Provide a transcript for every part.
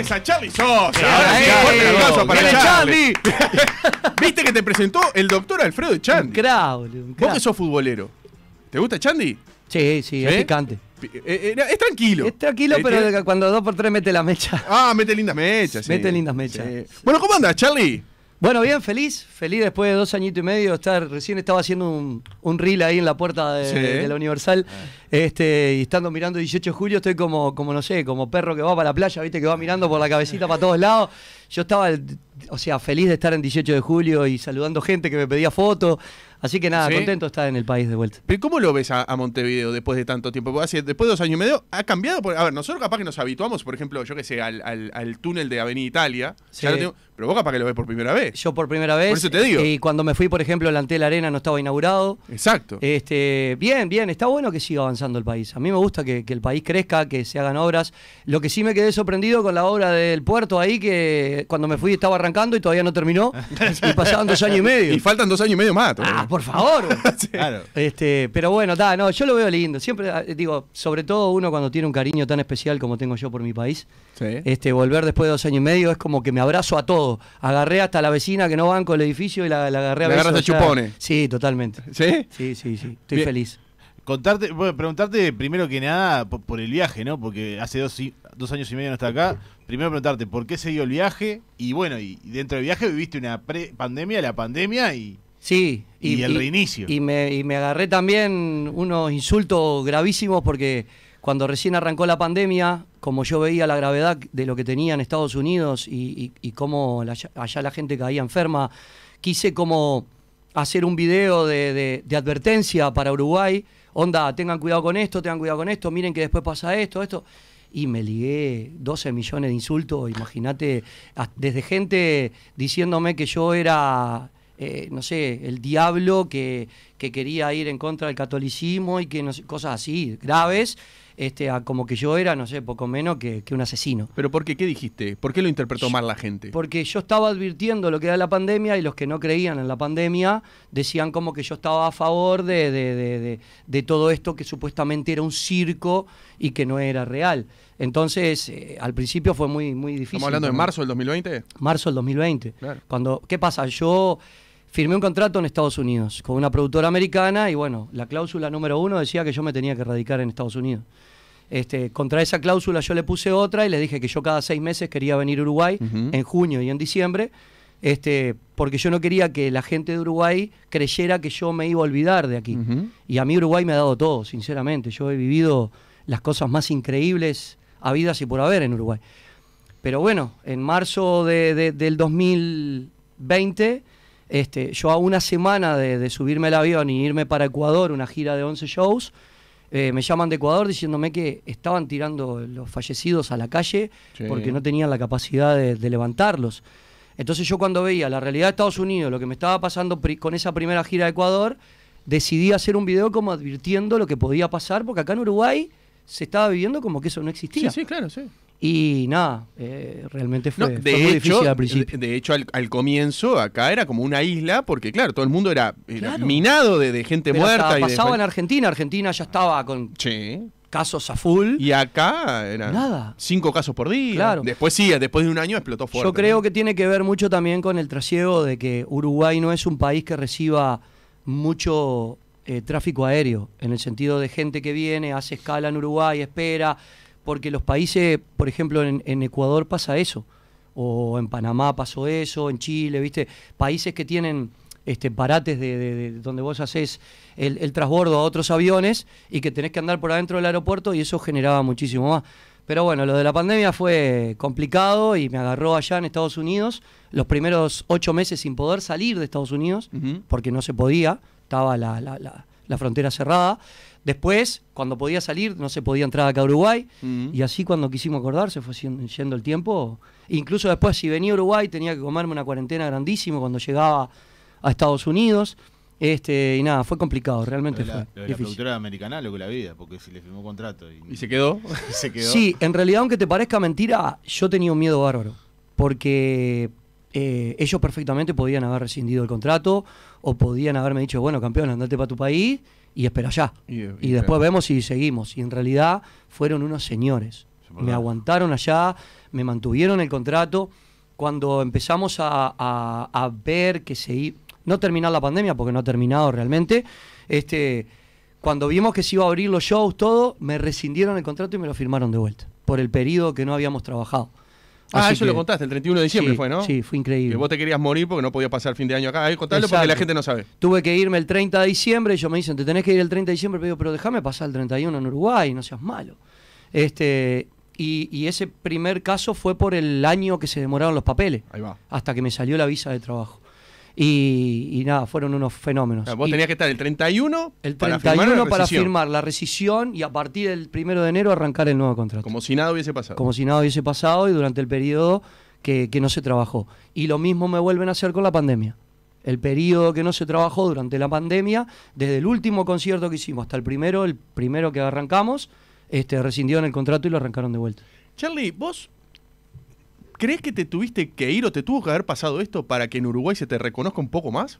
esa a Charlie Sosa. Ahora sí, fuerte para Charlie. ¿Viste que te presentó el doctor Alfredo Chandy? Un Vos que sos futbolero. ¿Te gusta Chandy? Sí, sí, es picante. Eh, eh, es tranquilo. Es tranquilo, eh, pero cuando dos por tres mete la mecha. Ah, mete lindas mechas. Mete lindas mechas. Bueno, ¿cómo andas, Charlie? Bueno, bien, feliz, feliz después de dos añitos y medio estar, recién estaba haciendo un, un reel ahí en la puerta de, la Universal, ah. este, y estando mirando 18 de julio, estoy como, como, no sé, como perro que va para la playa, viste, que va mirando por la cabecita para todos lados. Yo estaba, o sea, feliz de estar en 18 de julio y saludando gente que me pedía fotos. Así que nada, contento estar en el país de vuelta. ¿Pero cómo lo ves a, Montevideo después de tanto tiempo? después de dos años y medio, ¿ha cambiado? a ver, nosotros capaz que nos habituamos, por ejemplo, yo que sé, al, túnel de Avenida Italia. Ya pero vos capaz que lo ves por primera vez. Yo por primera vez. Por eso te digo. Y cuando me fui, por ejemplo, el la Arena no estaba inaugurado. Exacto. Este, bien, bien, está bueno que siga avanzando el país. A mí me gusta que, el país crezca, que se hagan obras. Lo que sí me quedé sorprendido con la obra del puerto ahí, que cuando me fui estaba arrancando y todavía no terminó. y pasaban dos años y medio. Y faltan dos años y medio más. Ah, por favor. Claro. Este, pero bueno, no, yo lo veo lindo. Siempre ah, digo, sobre todo uno cuando tiene un cariño tan especial como tengo yo por mi país, este, volver después de dos años y medio es como que me abrazo a todo. Agarré hasta la vecina que no banco el edificio y la, la agarré a besos, chupones. Sí, totalmente. ¿Sí? Sí, sí, sí. Estoy feliz. Contarte, bueno, preguntarte primero que nada por, el viaje, ¿no? Porque hace dos, dos años y medio no está acá. Primero preguntarte por qué se dio el viaje y bueno, y dentro del viaje viviste una pandemia, la pandemia y Sí. Y, el reinicio. Y me, agarré también unos insultos gravísimos porque cuando recién arrancó la pandemia, como yo veía la gravedad de lo que tenía en Estados Unidos y, y, cómo allá la gente caía enferma, quise como hacer un video de, de, advertencia para Uruguay, onda, tengan cuidado con esto, tengan cuidado con esto, miren que después pasa esto, esto. Y me ligué 12 millones de insultos, imagínate, desde gente diciéndome que yo era eh, no sé, el diablo que, que, quería ir en contra del catolicismo y que cosas así graves, este, como que yo era, no sé, poco menos que, un asesino. ¿Pero por qué? ¿Qué dijiste? ¿Por qué lo interpretó mal la gente? Porque yo estaba advirtiendo lo que era la pandemia y los que no creían en la pandemia decían como que yo estaba a favor de, de, todo esto que supuestamente era un circo y que no era real. Entonces, eh, al principio fue muy, muy difícil. ¿Estamos hablando de marzo del 2020? Marzo del 2020. Cuando, ¿Qué pasa? Yo firmé un contrato en Estados Unidos con una productora americana y bueno, la cláusula número uno decía que yo me tenía que radicar en Estados Unidos. Este, contra esa cláusula yo le puse otra y le dije que yo cada seis meses quería venir a Uruguay en junio y en diciembre, este, porque yo no quería que la gente de Uruguay creyera que yo me iba a olvidar de aquí. Y a mí Uruguay me ha dado todo, sinceramente. Yo he vivido las cosas más increíbles habidas y por haber en Uruguay. Pero bueno, en marzo del 2020 este, yo a una semana de, subirme al avión y irme para Ecuador, una gira de 11 shows, eh, me llaman de Ecuador diciéndome que estaban tirando los fallecidos a la calle porque no tenían la capacidad de, de, levantarlos. Entonces yo cuando veía la realidad de Estados Unidos, lo que me estaba pasando con esa primera gira de Ecuador, decidí hacer un video como advirtiendo lo que podía pasar, porque acá en Uruguay se estaba viviendo como que eso no existía. Sí, sí, claro, sí. Y nada, eh, realmente fue, de hecho, al comienzo acá era como una isla, porque claro, todo el mundo era, minado de, gente muerta. pasaba en Argentina, Argentina ya estaba con casos a full. Y acá era nada. cinco casos por día. Después sí, después de un año explotó fuerte. Yo creo que tiene que ver mucho también con el trasiego de que Uruguay no es un país que reciba mucho eh, tráfico aéreo, en el sentido de gente que viene, hace escala en Uruguay, espera, porque los países, por ejemplo, en, Ecuador pasa eso, o en Panamá pasó eso, en Chile, ¿viste? Países que tienen este, parates de, donde vos haces el, transbordo a otros aviones y que tenés que andar por adentro del aeropuerto y eso generaba muchísimo más. Pero bueno, lo de la pandemia fue complicado y me agarró allá en Estados Unidos, los primeros ocho meses sin poder salir de Estados Unidos, porque no se podía, estaba la, la la frontera cerrada. Después, cuando podía salir, no se podía entrar acá a Uruguay. Y así cuando quisimos acordar, se fue yendo el tiempo. Incluso después, si venía a Uruguay, tenía que comerme una cuarentena grandísima cuando llegaba a Estados Unidos. Este, y nada, fue complicado, realmente fue. difícil. la americana lo que la vida, porque si le firmó contrato. ¿Y, se, quedó? se quedó? Sí, en realidad, aunque te parezca mentira, yo tenía un miedo bárbaro. Porque eh, ellos perfectamente podían haber rescindido el contrato o podían haberme dicho, bueno, campeón, andate para tu país y espera allá Y, después vemos si seguimos. Y en realidad fueron unos señores. me aguantaron allá, me mantuvieron el contrato. Cuando empezamos a, ver que se iba, no terminar la pandemia, porque no ha terminado realmente, este, cuando vimos que se iba a abrir los shows, todo, me rescindieron el contrato y me lo firmaron de vuelta, por el periodo que no habíamos trabajado. Ah, eso lo contaste, el 31 de diciembre fue, ¿no? Sí, fue increíble. Que vos te querías morir porque no podías pasar el fin de año acá. Ahí eh, contalo porque la gente no sabe. Tuve que irme el 30 de diciembre y ellos me dicen, te tenés que ir el 30 de diciembre. Pero pero déjame pasar el 31 en Uruguay, no seas malo. Este, y, y, ese primer caso fue por el año que se demoraron los papeles. Ahí va. Hasta que me salió la visa de trabajo. Y, nada, fueron unos fenómenos. vos tenías que estar el 31, el 31 para, firmar, la rescisión y a partir del 1 de enero arrancar el nuevo contrato. Como si nada hubiese pasado. Como si nada hubiese pasado y durante el periodo que, no se trabajó. Y lo mismo me vuelven a hacer con la pandemia el periodo que no se trabajó durante la pandemia, desde el último concierto que hicimos hasta el primero, el primero que arrancamos, este, rescindieron el contrato y lo arrancaron de vuelta. Charlie, vos ¿Crees que te tuviste que ir o te tuvo que haber pasado esto para que en Uruguay se te reconozca un poco más?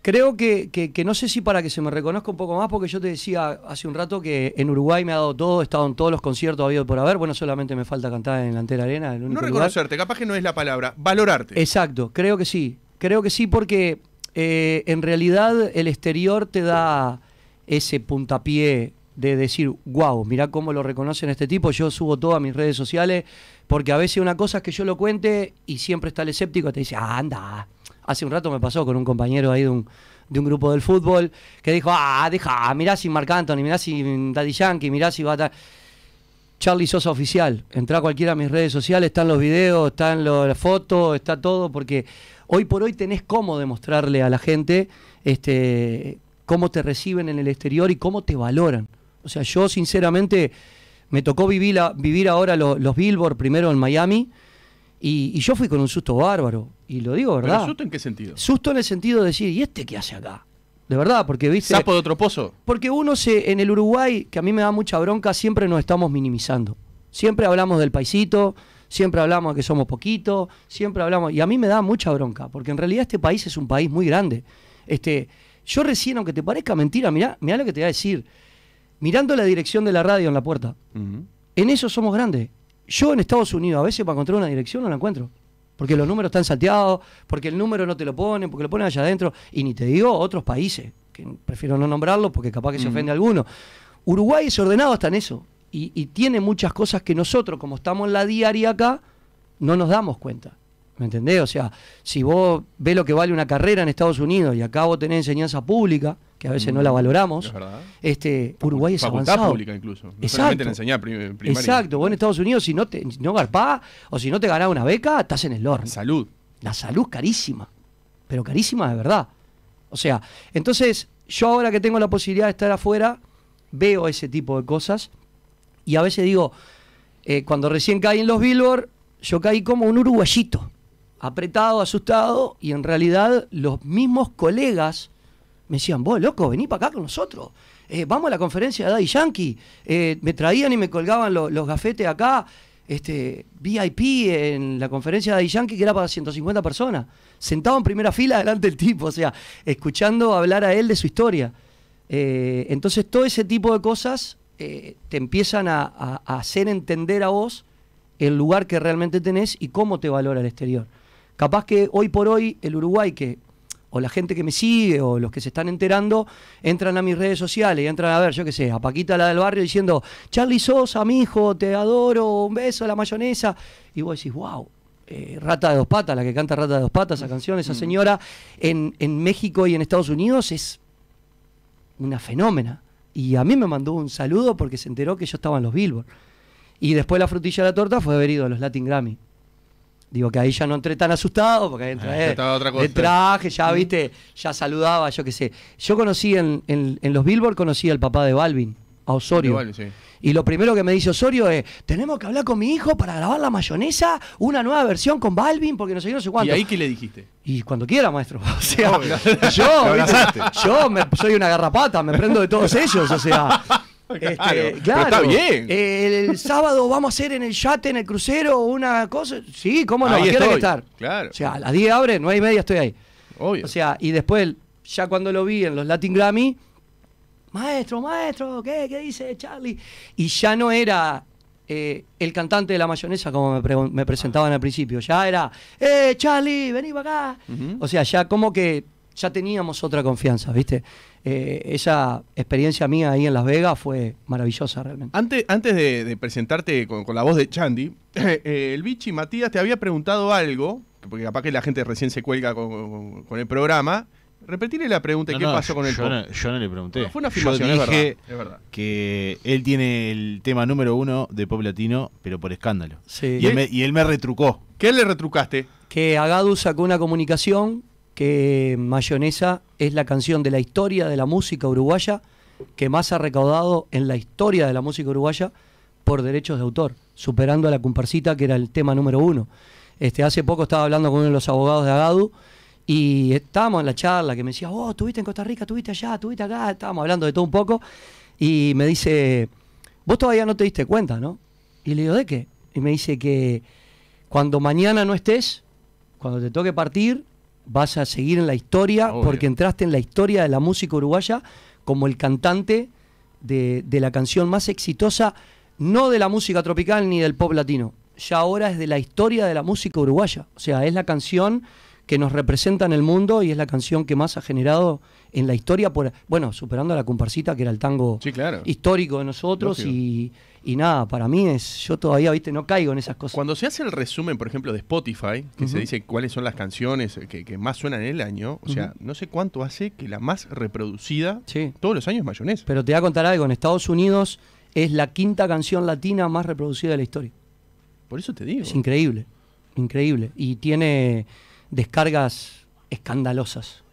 Creo que, no sé si para que se me reconozca un poco más, porque yo te decía hace un rato que en Uruguay me ha dado todo, he estado en todos los conciertos ha habido por haber, bueno, solamente me falta cantar en la entera arena. El único no reconocerte, capaz que no es la palabra, valorarte. Exacto, creo que sí, creo que sí porque eh, en realidad el exterior te da ese puntapié de decir, wow, mirá cómo lo reconocen este tipo, yo subo todo a mis redes sociales, porque a veces una cosa es que yo lo cuente y siempre está el escéptico, te dice, ah, anda. Hace un rato me pasó con un compañero ahí de un, grupo del fútbol que dijo, ah, deja, mirá si Marc Anthony, mirá si Daddy Yankee, mirá si va a Charlie Sosa Oficial. entra cualquiera a mis redes sociales, están los videos, están las fotos, está todo, porque hoy por hoy tenés cómo demostrarle a la gente este, cómo te reciben en el exterior y cómo te valoran. O sea, yo sinceramente me tocó vivir, vivir ahora los Billboard, primero en Miami, y, yo fui con un susto bárbaro, y lo digo, ¿verdad? susto en qué sentido? Susto en el sentido de decir, ¿y este qué hace acá? De verdad, porque viste. ¿Sapo de otro pozo? Porque uno se, en el Uruguay, que a mí me da mucha bronca, siempre nos estamos minimizando. Siempre hablamos del paisito, siempre hablamos de que somos poquitos, siempre hablamos. Y a mí me da mucha bronca, porque en realidad este país es un país muy grande. Este, yo recién, aunque te parezca mentira, mirá, mirá lo que te voy a decir mirando la dirección de la radio en la puerta. En eso somos grandes. Yo en Estados Unidos a veces para encontrar una dirección no la encuentro. Porque los números están salteados, porque el número no te lo ponen, porque lo ponen allá adentro. Y ni te digo otros países, que prefiero no nombrarlo porque capaz que se ofende a alguno. Uruguay es ordenado hasta en eso. Y, y, tiene muchas cosas que nosotros, como estamos en la diaria acá, no nos damos cuenta. ¿Me entendés? O sea, si vos ves lo que vale una carrera en Estados Unidos y acá vos tenés enseñanza pública, que a veces no la mm, valoramos. Este, Uruguay es Facultad avanzado. pública incluso. Exacto. Enseñar Exacto. Vos en Estados Unidos, si no, te, no garpás o si no te ganás una beca, estás en el lorro. La salud. La salud carísima. Pero carísima de verdad. O sea, entonces yo ahora que tengo la posibilidad de estar afuera, veo ese tipo de cosas y a veces digo, eh, cuando recién caí en los Billboard, yo caí como un uruguayito, apretado, asustado, y en realidad los mismos colegas me decían, vos loco, vení para acá con nosotros. Eh, vamos a la conferencia de Daddy Yankee. Eh, me traían y me colgaban los gafetes acá. Este, VIP en la conferencia de Daddy Yankee, que era para 150 personas. Sentado en primera fila delante del tipo, o sea, escuchando hablar a él de su historia. Eh, entonces, todo ese tipo de cosas te empiezan a hacer entender a vos el lugar que realmente tenés y cómo te valora el exterior. Capaz que hoy por hoy el Uruguay, que o la gente que me sigue o los que se están enterando entran a mis redes sociales y entran a ver, yo qué sé, a Paquita la del barrio diciendo, Charlie Sosa, mi hijo, te adoro, un beso a la mayonesa. Y vos decís, wow, eh, Rata de dos patas, la que canta Rata de dos patas, esa canción, esa mm. señora, en, México y en Estados Unidos es una fenómena. Y a mí me mandó un saludo porque se enteró que yo estaba en los Billboard. Y después la frutilla de la torta fue haber ido a los Latin Grammy. Digo que ahí ya no entré tan asustado, porque ahí entré ah, de traje, ya viste, ya saludaba, yo qué sé. Yo conocí en, los Billboard, conocí al papá de Balvin, a Osorio. Y lo primero que me dice Osorio es, tenemos que hablar con mi hijo para grabar la mayonesa, una nueva versión con Balvin, porque no sé, no sé cuánto. ¿Y ahí qué le dijiste? Y cuando quiera, maestro. O sea, yo, yo soy una garrapata, me prendo de todos ellos, o sea, este, claro, está bien. El, sábado vamos a hacer en el yate, en el crucero, una cosa. Sí, cómo no, quiero estar? O sea, a las 10 abre, 9 y media estoy ahí. Obvio. O sea, y después, ya cuando lo vi en los Latin Grammy, maestro, maestro, ¿qué, qué dice Charlie? Y ya no era eh, el cantante de la mayonesa, como me, presentaban al principio, ya era, ¡eh, Charlie, vení para acá! O sea, ya como que ya teníamos otra confianza, ¿viste? Eh, esa experiencia mía ahí en Las Vegas fue maravillosa realmente. Antes, antes de, presentarte con, la voz de Chandi eh, el Bichi Matías te había preguntado algo, porque capaz que la gente recién se cuelga con, el programa. Repetirle la pregunta, ¿qué pasó con el yo yo no le pregunté. fue una afirmación, yo dije es Que él tiene el tema número uno de pop latino, pero por escándalo. Y, él, me, y él me retrucó. ¿Qué le retrucaste? Que Agadu sacó una comunicación que Mayonesa es la canción de la historia de la música uruguaya que más ha recaudado en la historia de la música uruguaya por derechos de autor, superando a la comparsita que era el tema número uno. Este, hace poco estaba hablando con uno de los abogados de Agadu y estábamos en la charla que me decía, oh, estuviste en Costa Rica, tuviste allá, estuviste acá, estábamos hablando de todo un poco y me dice, vos todavía no te diste cuenta, ¿no? Y le digo, ¿de qué? Y me dice que cuando mañana no estés, cuando te toque partir, vas a seguir en la historia porque entraste en la historia de la música uruguaya como el cantante de, la canción más exitosa, no de la música tropical ni del pop latino, ya ahora es de la historia de la música uruguaya, o sea, es la canción que nos representa en el mundo y es la canción que más ha generado en la historia, por, bueno, superando a la comparsita, que era el tango histórico de nosotros y y nada, para mí es, yo todavía, viste, no caigo en esas cosas. Cuando se hace el resumen, por ejemplo, de Spotify, que se dice cuáles son las canciones que, más suenan en el año, o sea, no sé cuánto hace que la más reproducida todos los años es mayonesa. Pero te voy a contar algo, en Estados Unidos es la quinta canción latina más reproducida de la historia. Por eso te digo. Es increíble, increíble. Y tiene descargas escandalosas.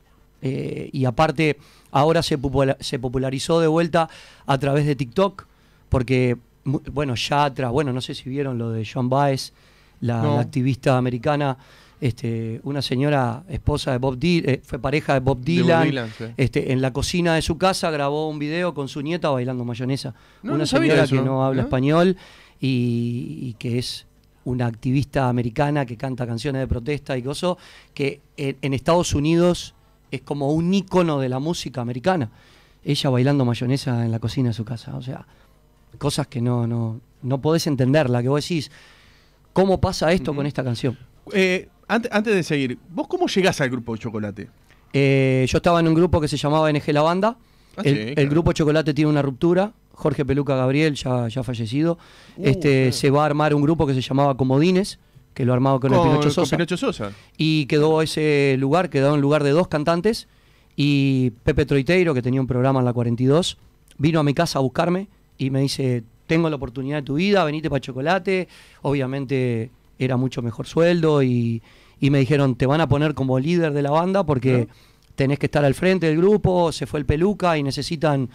Eh, y aparte, ahora se, se popularizó de vuelta a través de TikTok, porque bueno, Yatra, bueno, no sé si vieron lo de John Baez, la, activista americana. Este, una señora esposa de Bob Dylan, eh, fue pareja de Bob Dylan, este, en la cocina de su casa grabó un video con su nieta bailando mayonesa. una señora que no habla español y, que es una activista americana que canta canciones de protesta y gozo, que en, Estados Unidos es como un ícono de la música americana. Ella bailando mayonesa en la cocina de su casa, o sea, cosas que no, no, no podés entender, la que vos decís, ¿cómo pasa esto con esta canción? Eh, antes, antes, de seguir, ¿vos cómo llegás al grupo Chocolate? Eh, yo estaba en un grupo que se llamaba NG La Banda. Ah, el, grupo Chocolate tiene una ruptura. Jorge Peluca Gabriel, ya, ya fallecido, uh, este, se va a armar un grupo que se llamaba Comodines, que lo armaba con, con el Pinocho Sosa. Y quedó ese lugar, quedó en lugar de dos cantantes. Y Pepe Troiteiro, que tenía un programa en la 42, vino a mi casa a buscarme y me dice, tengo la oportunidad de tu vida, venite para Chocolate. Obviamente era mucho mejor sueldo y, me dijeron, te van a poner como líder de la banda porque tenés que estar al frente del grupo, se fue el peluca y necesitan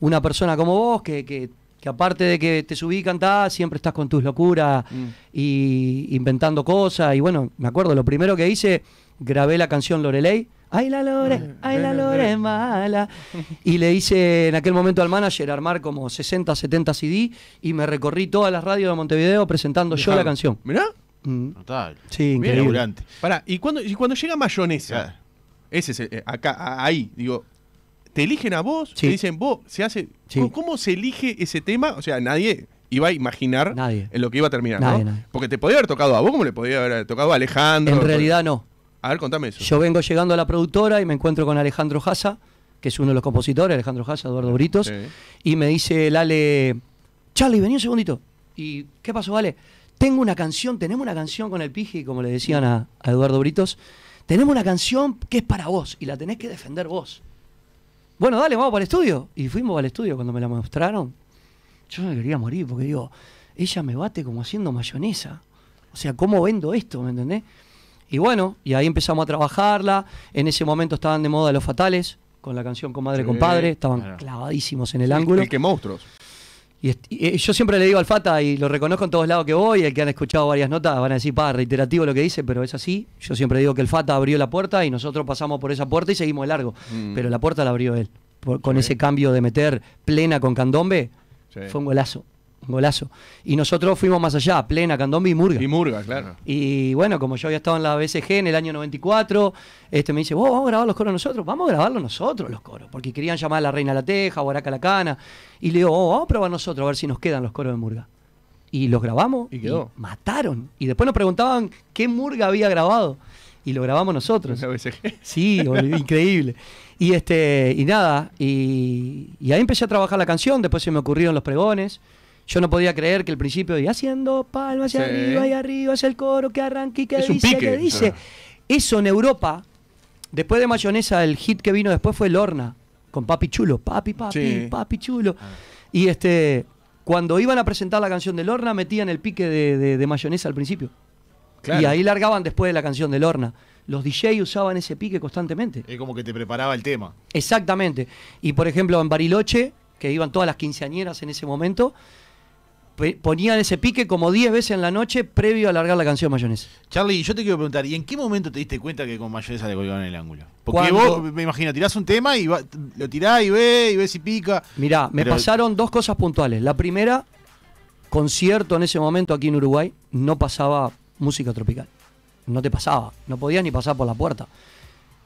una persona como vos que, aparte de que te subí y cantás, siempre estás con tus locuras e y inventando cosas. Y bueno, me acuerdo, lo primero que hice grabé la canción Lorelei, Ay la Lore, mm, ay la Lore mala. Y le hice en aquel momento al manager armar como 60, 70 CD y me recorrí todas las radios de Montevideo presentando yo la canción. ¿Mirá? Mm. Total. Sí, increíble. ¿y cuando, y cuando llega mayonesa? Ese es eh, acá, ahí, digo, te eligen a vos, te dicen vos, se hace. ¿cómo, se elige ese tema? O sea, nadie iba a imaginar en lo que iba a terminar, ¿no? Porque te podía haber tocado a vos como le podía haber tocado a Alejandro. En realidad no. A ver, contame eso. Yo vengo llegando a la productora y me encuentro con Alejandro Jasa, que es uno de los compositores, Alejandro Jasa, Eduardo Britos, y me dice el Ale, Charlie, vení un segundito. ¿Y qué pasó, Ale? Tengo una canción, tenemos una canción con el Piji, como le decían a, Eduardo Britos, tenemos una canción que es para vos y la tenés que defender vos. Bueno, dale, vamos para el estudio. Y fuimos al estudio cuando me la mostraron. Yo no quería morir porque digo, ella me bate como haciendo mayonesa. O sea, ¿cómo vendo esto? ¿Me entendés? Y bueno, y ahí empezamos a trabajarla. En ese momento estaban de moda los fatales, con la canción Comadre, sí, Compadre, estaban clavadísimos en el ángulo. ¡Qué monstruos. Y, eh, yo siempre le digo al Fata, y lo reconozco en todos lados que voy, el que han escuchado varias notas van a decir, pa, reiterativo lo que dice, pero es así. Yo siempre digo que el Fata abrió la puerta y nosotros pasamos por esa puerta y seguimos de largo. Mm. Pero la puerta la abrió él. con ese cambio de meter plena con candombe, fue un golazo golazo. Y nosotros fuimos más allá, Plena, Candombi y Murga. Y Murga, claro. Y bueno, como yo había estado en la BSG en el año 94, este me dice, vos, vamos a grabar los coros nosotros, vamos a grabarlos nosotros los coros, porque querían llamar a la Reina La Teja, o La Cana. Y le digo, oh, vamos a probar nosotros a ver si nos quedan los coros de Murga. Y los grabamos y, quedó. mataron. Y después nos preguntaban qué Murga había grabado. Y lo grabamos nosotros. La Sí, increíble. Y este, y nada, y, y ahí empecé a trabajar la canción, después se me ocurrieron los pregones. Yo no podía creer que el principio y haciendo palmas hacia arriba y arriba es el coro que arranca y que dice, que dice. Eso en Europa, después de Mayonesa, el hit que vino después fue Lorna, con Papi Chulo, Papi, Papi, Papi Chulo. Ah. Y este, cuando iban a presentar la canción de Lorna, metían el pique de, Mayonesa al principio. Y ahí largaban después de la canción de Lorna. Los DJ usaban ese pique constantemente. Es como que te preparaba el tema. Exactamente. Y por ejemplo, en Bariloche, que iban todas las quinceañeras en ese momento, ponían ese pique como 10 veces en la noche previo a largar la canción Mayonesa. Charlie, yo te quiero preguntar, ¿y en qué momento te diste cuenta que con Mayonesa le colgaban el ángulo? Porque vos, me imagino, tirás un tema y lo tirás y ves, y ves si pica. Mirá, me pasaron dos cosas puntuales. La primera, concierto en ese momento aquí en Uruguay, no pasaba música tropical. No te pasaba, no podías ni pasar por la puerta.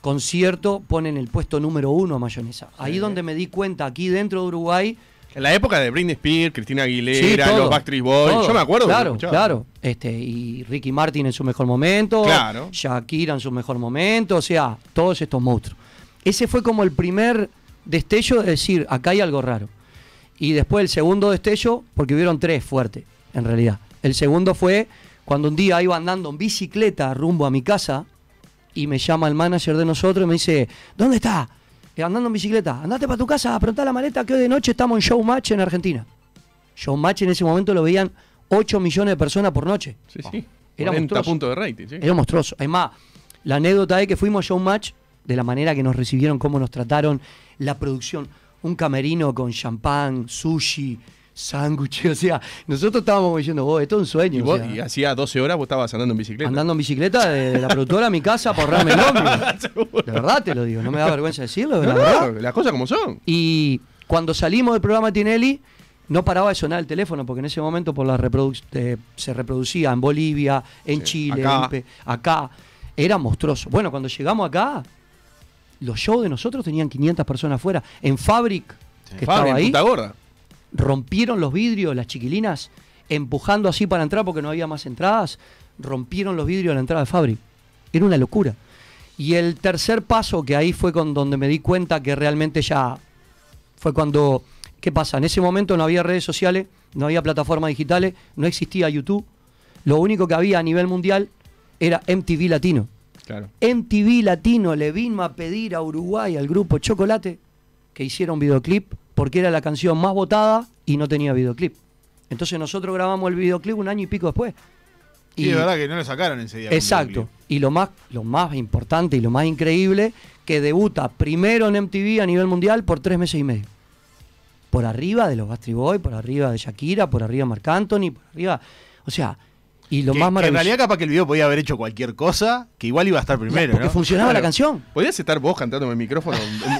Concierto ponen el puesto número uno a Mayonesa. Ahí donde me di cuenta, aquí dentro de Uruguay, en la época de Britney Spears, Cristina Aguilera, los Backstreet Boys, yo me acuerdo. Claro, claro. Este, y Ricky Martin en su mejor momento, claro. Shakira en su mejor momento, o sea, todos estos monstruos. Ese fue como el primer destello de decir, acá hay algo raro. Y después el segundo destello, porque hubieron tres fuertes, en realidad. El segundo fue cuando un día iba andando en bicicleta rumbo a mi casa y me llama el manager de nosotros y me dice, ¿dónde está? andando en bicicleta, andate para tu casa, apretá la maleta que hoy de noche estamos en Showmatch en Argentina. Showmatch en ese momento lo veían 8 millones de personas por noche. Sí, sí. Era monstruoso. punto de rating, Era monstruoso. Es más, la anécdota es que fuimos a Showmatch de la manera que nos recibieron, cómo nos trataron, la producción, un camerino con champán, sushi, Sándwich, O sea, nosotros estábamos diciendo, vos, oh, esto es un sueño. Y, hacía 12 horas vos estabas andando en bicicleta. Andando en bicicleta eh, de la productora a mi casa por ahorrarme el de verdad te lo digo, no me da vergüenza decirlo. las cosas como son. Y cuando salimos del programa Tinelli, no paraba de sonar el teléfono, porque en ese momento por la eh, se reproducía en Bolivia, en Chile, acá. Era monstruoso. Bueno, cuando llegamos acá, los shows de nosotros tenían 500 personas afuera. En Fabric, que estaba ahí. gorda rompieron los vidrios las chiquilinas, empujando así para entrar porque no había más entradas, rompieron los vidrios a la entrada de Fabri. Era una locura. Y el tercer paso, que ahí fue con donde me di cuenta que realmente ya fue cuando, ¿qué pasa? En ese momento no había redes sociales, no había plataformas digitales, no existía YouTube. Lo único que había a nivel mundial era MTV Latino. Claro. MTV Latino le vino a pedir a Uruguay, al grupo Chocolate, que hiciera un videoclip porque era la canción más votada y no tenía videoclip. Entonces nosotros grabamos el videoclip un año y pico después. Y, es verdad que no lo sacaron enseguida. Exacto. Y lo más, lo más importante y lo más increíble, que debuta primero en MTV a nivel mundial por tres meses y medio. Por arriba de los Bastry Boy, por arriba de Shakira, por arriba de Marc Anthony, por arriba. O sea, y lo más maravilloso. en realidad, capaz que el video podía haber hecho cualquier cosa, que igual iba a estar primero. Porque funcionaba la canción. Podías estar vos cantando en el micrófono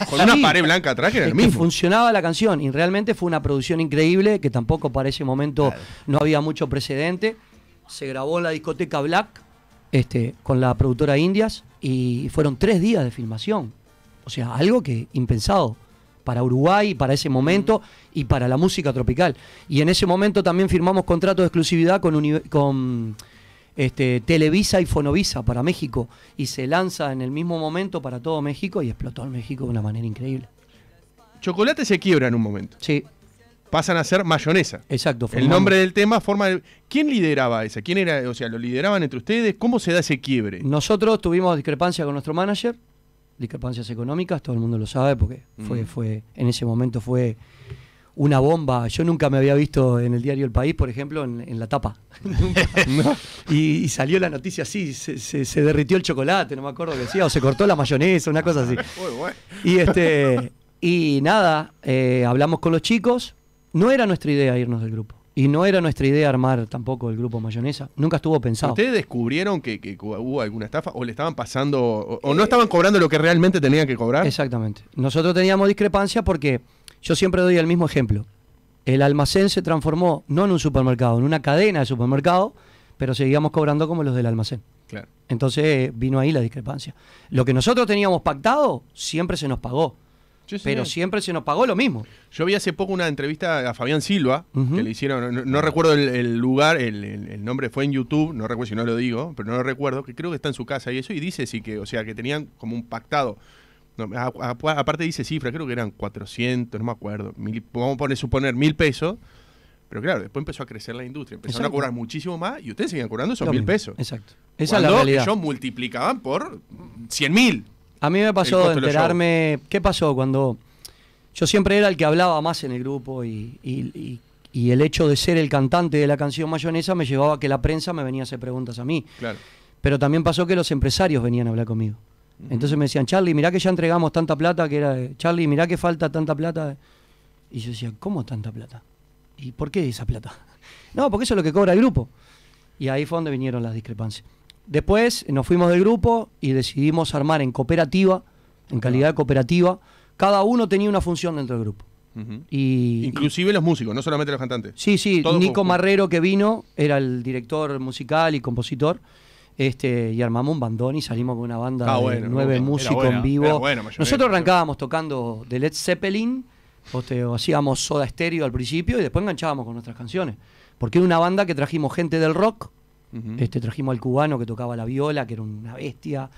con una pared blanca atrás, que mismo. funcionaba la canción y realmente fue una producción increíble que tampoco para ese momento no había mucho precedente. Se grabó en la discoteca Black este, con la productora Indias y fueron tres días de filmación. O sea, algo que impensado para Uruguay, para ese momento y para la música tropical. Y en ese momento también firmamos contratos de exclusividad con, este, Televisa y Fonovisa para México. Y se lanza en el mismo momento para todo México y explotó en México de una manera increíble. Chocolate se quiebra en un momento. Sí. Pasan a ser mayonesa. Exacto. El nombre del tema forma. ¿Quién lideraba esa? ¿Quién era? O sea, ¿lo lideraban entre ustedes? ¿Cómo se da ese quiebre? Nosotros tuvimos discrepancia con nuestro manager discrepancias económicas, todo el mundo lo sabe, porque fue, mm. fue, en ese momento fue una bomba. Yo nunca me había visto en el diario El País, por ejemplo, en, la tapa. y, salió la noticia así, se, se, se, derritió el chocolate, no me acuerdo qué decía, o se cortó la mayonesa, una cosa así. y este, y nada, eh, hablamos con los chicos. No era nuestra idea irnos del grupo. Y no era nuestra idea armar tampoco el grupo Mayonesa. Nunca estuvo pensado. ¿Ustedes descubrieron que, hubo alguna estafa o le estaban pasando o, no eh, estaban cobrando lo que realmente tenían que cobrar? Exactamente. Nosotros teníamos discrepancia porque yo siempre doy el mismo ejemplo. El almacén se transformó no en un supermercado, en una cadena de supermercado, pero seguíamos cobrando como los del almacén. Claro. Entonces eh, vino ahí la discrepancia. Lo que nosotros teníamos pactado siempre se nos pagó pero siempre se nos pagó lo mismo. Yo vi hace poco una entrevista a Fabián Silva, que le hicieron, no, recuerdo el, lugar, el, nombre fue en YouTube, no recuerdo si no lo digo, pero no lo recuerdo, que creo que está en su casa y eso, y dice sí que, o sea, que tenían como un pactado. aparte dice cifras, creo que eran 400, no me acuerdo, vamos a poner, suponer mil pesos. Pero claro, después empezó a crecer la industria, empezaron a cobrar muchísimo más y ustedes seguían cobrando esos mil pesos. Exacto. Esa ellos multiplicaban por 100 mil. A mí me pasó de enterarme, ¿qué pasó cuando yo siempre era el que hablaba más en el grupo y, el hecho de ser el cantante de la canción mayonesa me llevaba a que la prensa me venía a hacer preguntas a mí. Claro. Pero también pasó que los empresarios venían a hablar conmigo. Entonces me decían, Charlie, mirá que ya entregamos tanta plata, que era, Charlie, mirá que falta tanta plata. Y yo decía, ¿cómo tanta plata? ¿Y por qué esa plata? No, porque eso es lo que cobra el grupo. Y ahí fue donde vinieron las discrepancias. Después nos fuimos del grupo y decidimos armar en cooperativa, en calidad de cooperativa. Cada uno tenía una función dentro del grupo. Inclusive los músicos, no solamente los cantantes. Sí, sí, Nico Marrero que vino era el director musical y compositor. Este, y armamos un bandón y salimos con una banda ah, de nueve músicos en vivo. Nosotros arrancábamos tocando de Led Zeppelin, o hacíamos soda estéreo al principio y después enganchábamos con nuestras canciones. Porque era una banda que trajimos gente del rock, este, trajimos al cubano que tocaba la viola, que era una bestia.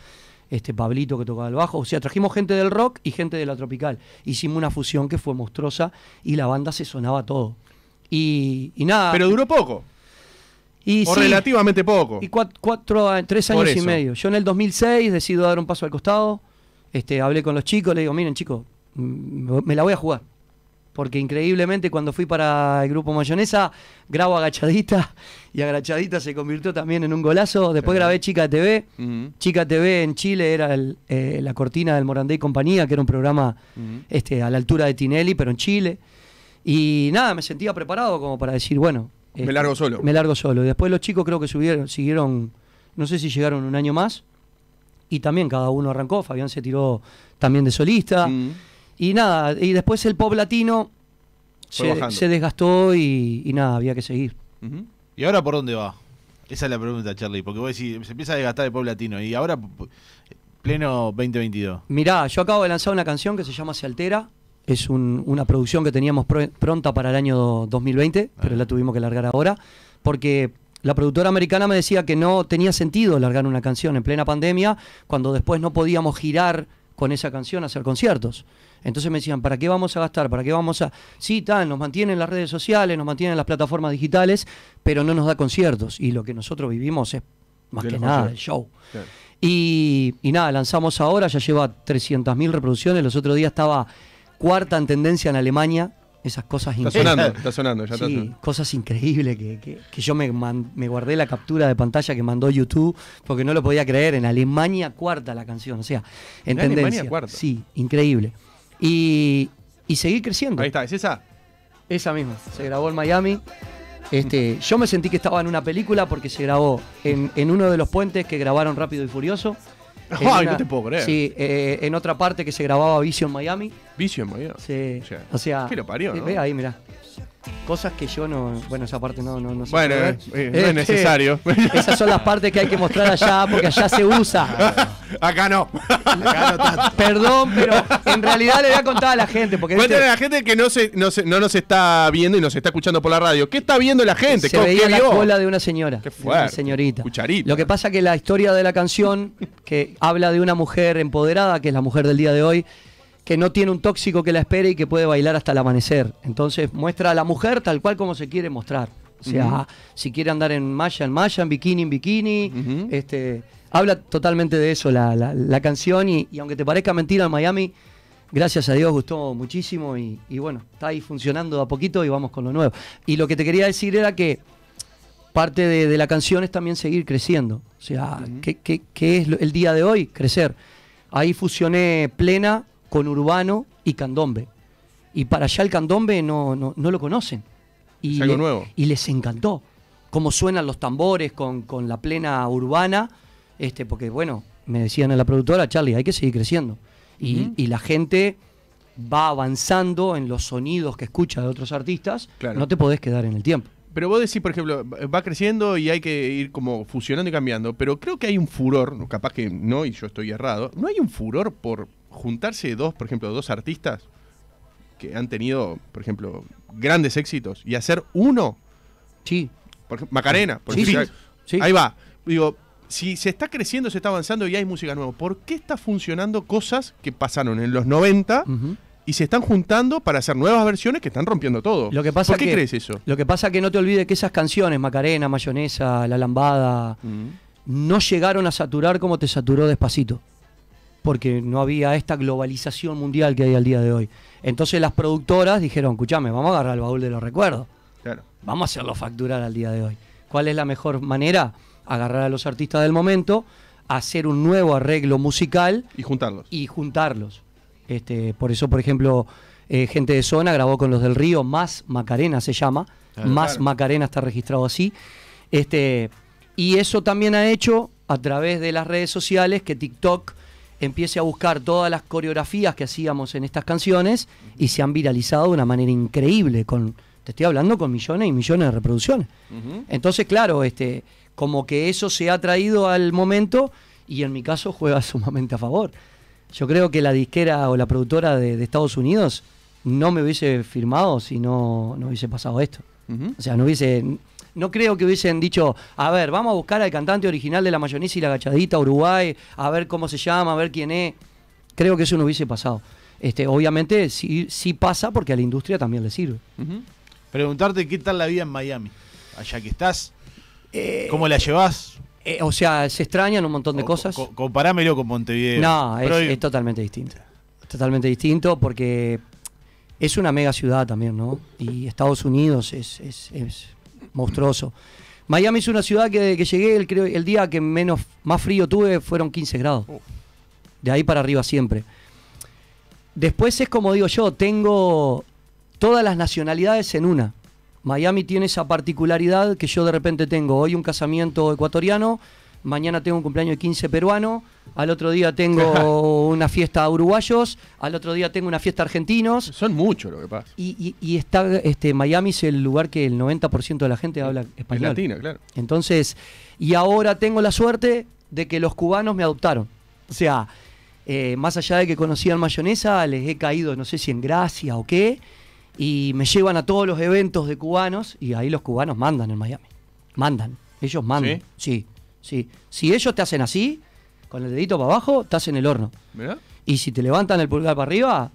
Este Pablito que tocaba el bajo. O sea, trajimos gente del rock y gente de la tropical. Hicimos una fusión que fue monstruosa y la banda se sonaba todo. Y, nada. Pero duró poco. Y o relativamente poco. Y cuatro, eh, tres años y medio. Yo en el 2006 decido dar un paso al costado. Este, hablé con los chicos, le digo, miren chicos, mm, me la voy a jugar porque increíblemente cuando fui para el grupo Mayonesa, grabo agachadita y agachadita se convirtió también en un golazo. Después grabé Chica TV. Chica TV en Chile era eh, la cortina del Morandé y compañía, que era un programa este, a la altura de Tinelli, pero en Chile. Y nada, me sentía preparado como para decir, bueno. me este, largo solo. Me largo solo. Después los chicos creo que subieron, siguieron, no sé si llegaron un año más. Y también cada uno arrancó. Fabián se tiró también de solista. Y nada, y después el pop latino se, desgastó y, nada, había que seguir. ¿Y ahora por dónde va? Esa es la pregunta, Charlie, porque vos decís, se empieza a desgastar el pop latino y ahora pleno 2022. Mirá, yo acabo de lanzar una canción que se llama Se Altera. Es una producción que teníamos pronta para el año 2020, ah. pero la tuvimos que largar ahora, porque la productora americana me decía que no tenía sentido largar una canción en plena pandemia cuando después no podíamos girar con esa canción, a hacer conciertos. Entonces me decían, ¿para qué vamos a gastar? ¿Para qué vamos a...? Sí, tal? nos mantienen las redes sociales, nos mantienen las plataformas digitales, pero no nos da conciertos. Y lo que nosotros vivimos es más que nada el show. Y, nada, lanzamos ahora, ya lleva 300.000 reproducciones. Los otros días estaba cuarta en tendencia en Alemania. Esas cosas increíbles. Está sonando, está sonando, ya está Cosas increíbles que, que, yo me, guardé la captura de pantalla que mandó YouTube porque no lo podía creer. En Alemania cuarta la canción, o sea, en, ¿En Alemania cuarta. Sí, increíble y, y seguir creciendo. Ahí está, ¿es esa? Esa misma, se grabó en Miami. Este, yo me sentí que estaba en una película porque se grabó en, en uno de los puentes que grabaron Rápido y Furioso. Ay, no te puedo creer. Sí, eh, en otra parte que se grababa Vision Miami. Vision Miami. Sí. O sea, lo parió? Eh, ahí, mirá. Cosas que yo no. Bueno, esa parte no, no, no Bueno, eh, no es este, necesario. Esas son las partes que hay que mostrar allá porque allá se usa. Acá no. Acá no Perdón, pero en realidad le voy a contar a la gente. Porque a la gente que no, se, no, no nos está viendo y nos está escuchando por la radio. ¿Qué está viendo la gente? Se veía la cola de una señora. señorita. Lo que pasa que la historia de la canción, que habla de una mujer empoderada, que es la mujer del día de hoy, no tiene un tóxico que la espere y que puede bailar hasta el amanecer. Entonces muestra a la mujer tal cual como se quiere mostrar. O sea, si quiere andar en malla, en malla, en bikini, en bikini. este, habla totalmente de eso la, canción y, aunque te parezca mentira en Miami, gracias a Dios gustó muchísimo y, bueno, está ahí funcionando a poquito y vamos con lo nuevo. Y lo que te quería decir era que parte de, la canción es también seguir creciendo. O sea, qué, es el día de hoy? Crecer. Ahí fusioné plena con urbano y candombe. Y para allá el candombe no, no, lo conocen. Y, es algo nuevo. y les encantó. Cómo suenan los tambores con, la plena urbana, este, porque bueno, me decían a la productora, Charlie, hay que seguir creciendo. Y, la gente va avanzando en los sonidos que escucha de otros artistas, no te podés quedar en el tiempo. Pero vos decís, por ejemplo, va creciendo y hay que ir como fusionando y cambiando, pero creo que hay un furor, capaz que no, y yo estoy errado, no hay un furor por, juntarse dos, por ejemplo, dos artistas que han tenido, por ejemplo, grandes éxitos y hacer uno. Sí. Macarena, por ejemplo. Sí. Ahí va. Digo, si se está creciendo, se está avanzando y hay música nueva, ¿por qué está funcionando cosas que pasaron en los 90 y se están juntando para hacer nuevas versiones que están rompiendo todo? ¿Por qué crees eso? Lo que pasa es que no te olvides que esas canciones, Macarena, Mayonesa, La Lambada, no llegaron a saturar como te saturó despacito porque no había esta globalización mundial que hay al día de hoy. Entonces las productoras dijeron, escuchame, vamos a agarrar el baúl de los recuerdos. Vamos a hacerlo facturar al día de hoy. ¿Cuál es la mejor manera? Agarrar a los artistas del momento, hacer un nuevo arreglo musical. Y juntarlos. Y juntarlos. Este, por eso, por ejemplo, eh, Gente de Zona grabó con los del Río, más Macarena se llama. más Macarena está registrado así. Este, y eso también ha hecho a través de las redes sociales que TikTok empiece a buscar todas las coreografías que hacíamos en estas canciones y se han viralizado de una manera increíble. Con, te estoy hablando con millones y millones de reproducciones. Entonces, claro, este, como que eso se ha traído al momento y en mi caso juega sumamente a favor. Yo creo que la disquera o la productora de, Estados Unidos no me hubiese firmado si no, hubiese pasado esto. O sea, no hubiese no creo que hubiesen dicho, a ver, vamos a buscar al cantante original de la mayonesa y la gachadita Uruguay, a ver cómo se llama, a ver quién es. Creo que eso no hubiese pasado. Este, obviamente sí, sí pasa porque a la industria también le sirve. Preguntarte qué tal la vida en Miami, allá que estás, eh, cómo la llevas. Eh, o sea, se extrañan un montón de cosas. comparámelo con Montevideo. No, es, totalmente distinto. Totalmente distinto porque es una mega ciudad también, ¿no? Y Estados Unidos es, es, monstruoso. Miami es una ciudad que que llegué, el, el día que menos, más frío tuve fueron 15 grados. Uh. De ahí para arriba siempre. Después es como digo yo, tengo todas las nacionalidades en una. Miami tiene esa particularidad que yo de repente tengo hoy un casamiento ecuatoriano, mañana tengo un cumpleaños de 15 peruano, al otro día tengo una fiesta uruguayos, al otro día tengo una fiesta argentinos. Son muchos lo que pasa. Y, está, este, Miami es el lugar que el 90% de la gente habla español. Es latina, claro. Entonces, y ahora tengo la suerte de que los cubanos me adoptaron. O sea, eh, más allá de que conocían mayonesa, les he caído, no sé si en gracia o qué, y me llevan a todos los eventos de cubanos, y ahí los cubanos mandan en Miami. Mandan. Ellos mandan. ¿Sí? sí Sí. Si ellos te hacen así, con el dedito para abajo, estás en el horno. Y si te levantan el pulgar para arriba,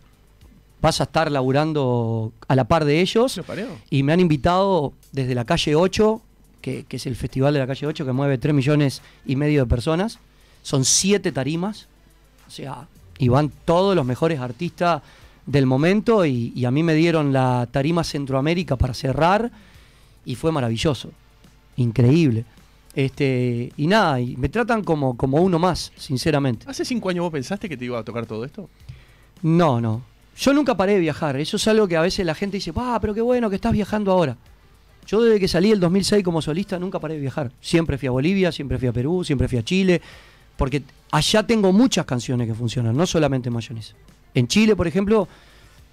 vas a estar laburando a la par de ellos. Y me han invitado desde la calle 8, que, es el festival de la calle 8, que mueve 3 millones y medio de personas. Son 7 tarimas. O sea, y van todos los mejores artistas del momento. Y, y a mí me dieron la tarima Centroamérica para cerrar. Y fue maravilloso. Increíble. Este, y nada, me tratan como, como uno más, sinceramente. ¿Hace cinco años vos pensaste que te iba a tocar todo esto? No, no. Yo nunca paré de viajar. Eso es algo que a veces la gente dice, ¡ah, pero qué bueno que estás viajando ahora! Yo desde que salí el 2006 como solista nunca paré de viajar. Siempre fui a Bolivia, siempre fui a Perú, siempre fui a Chile. Porque allá tengo muchas canciones que funcionan, no solamente mayonesa. En Chile, por ejemplo,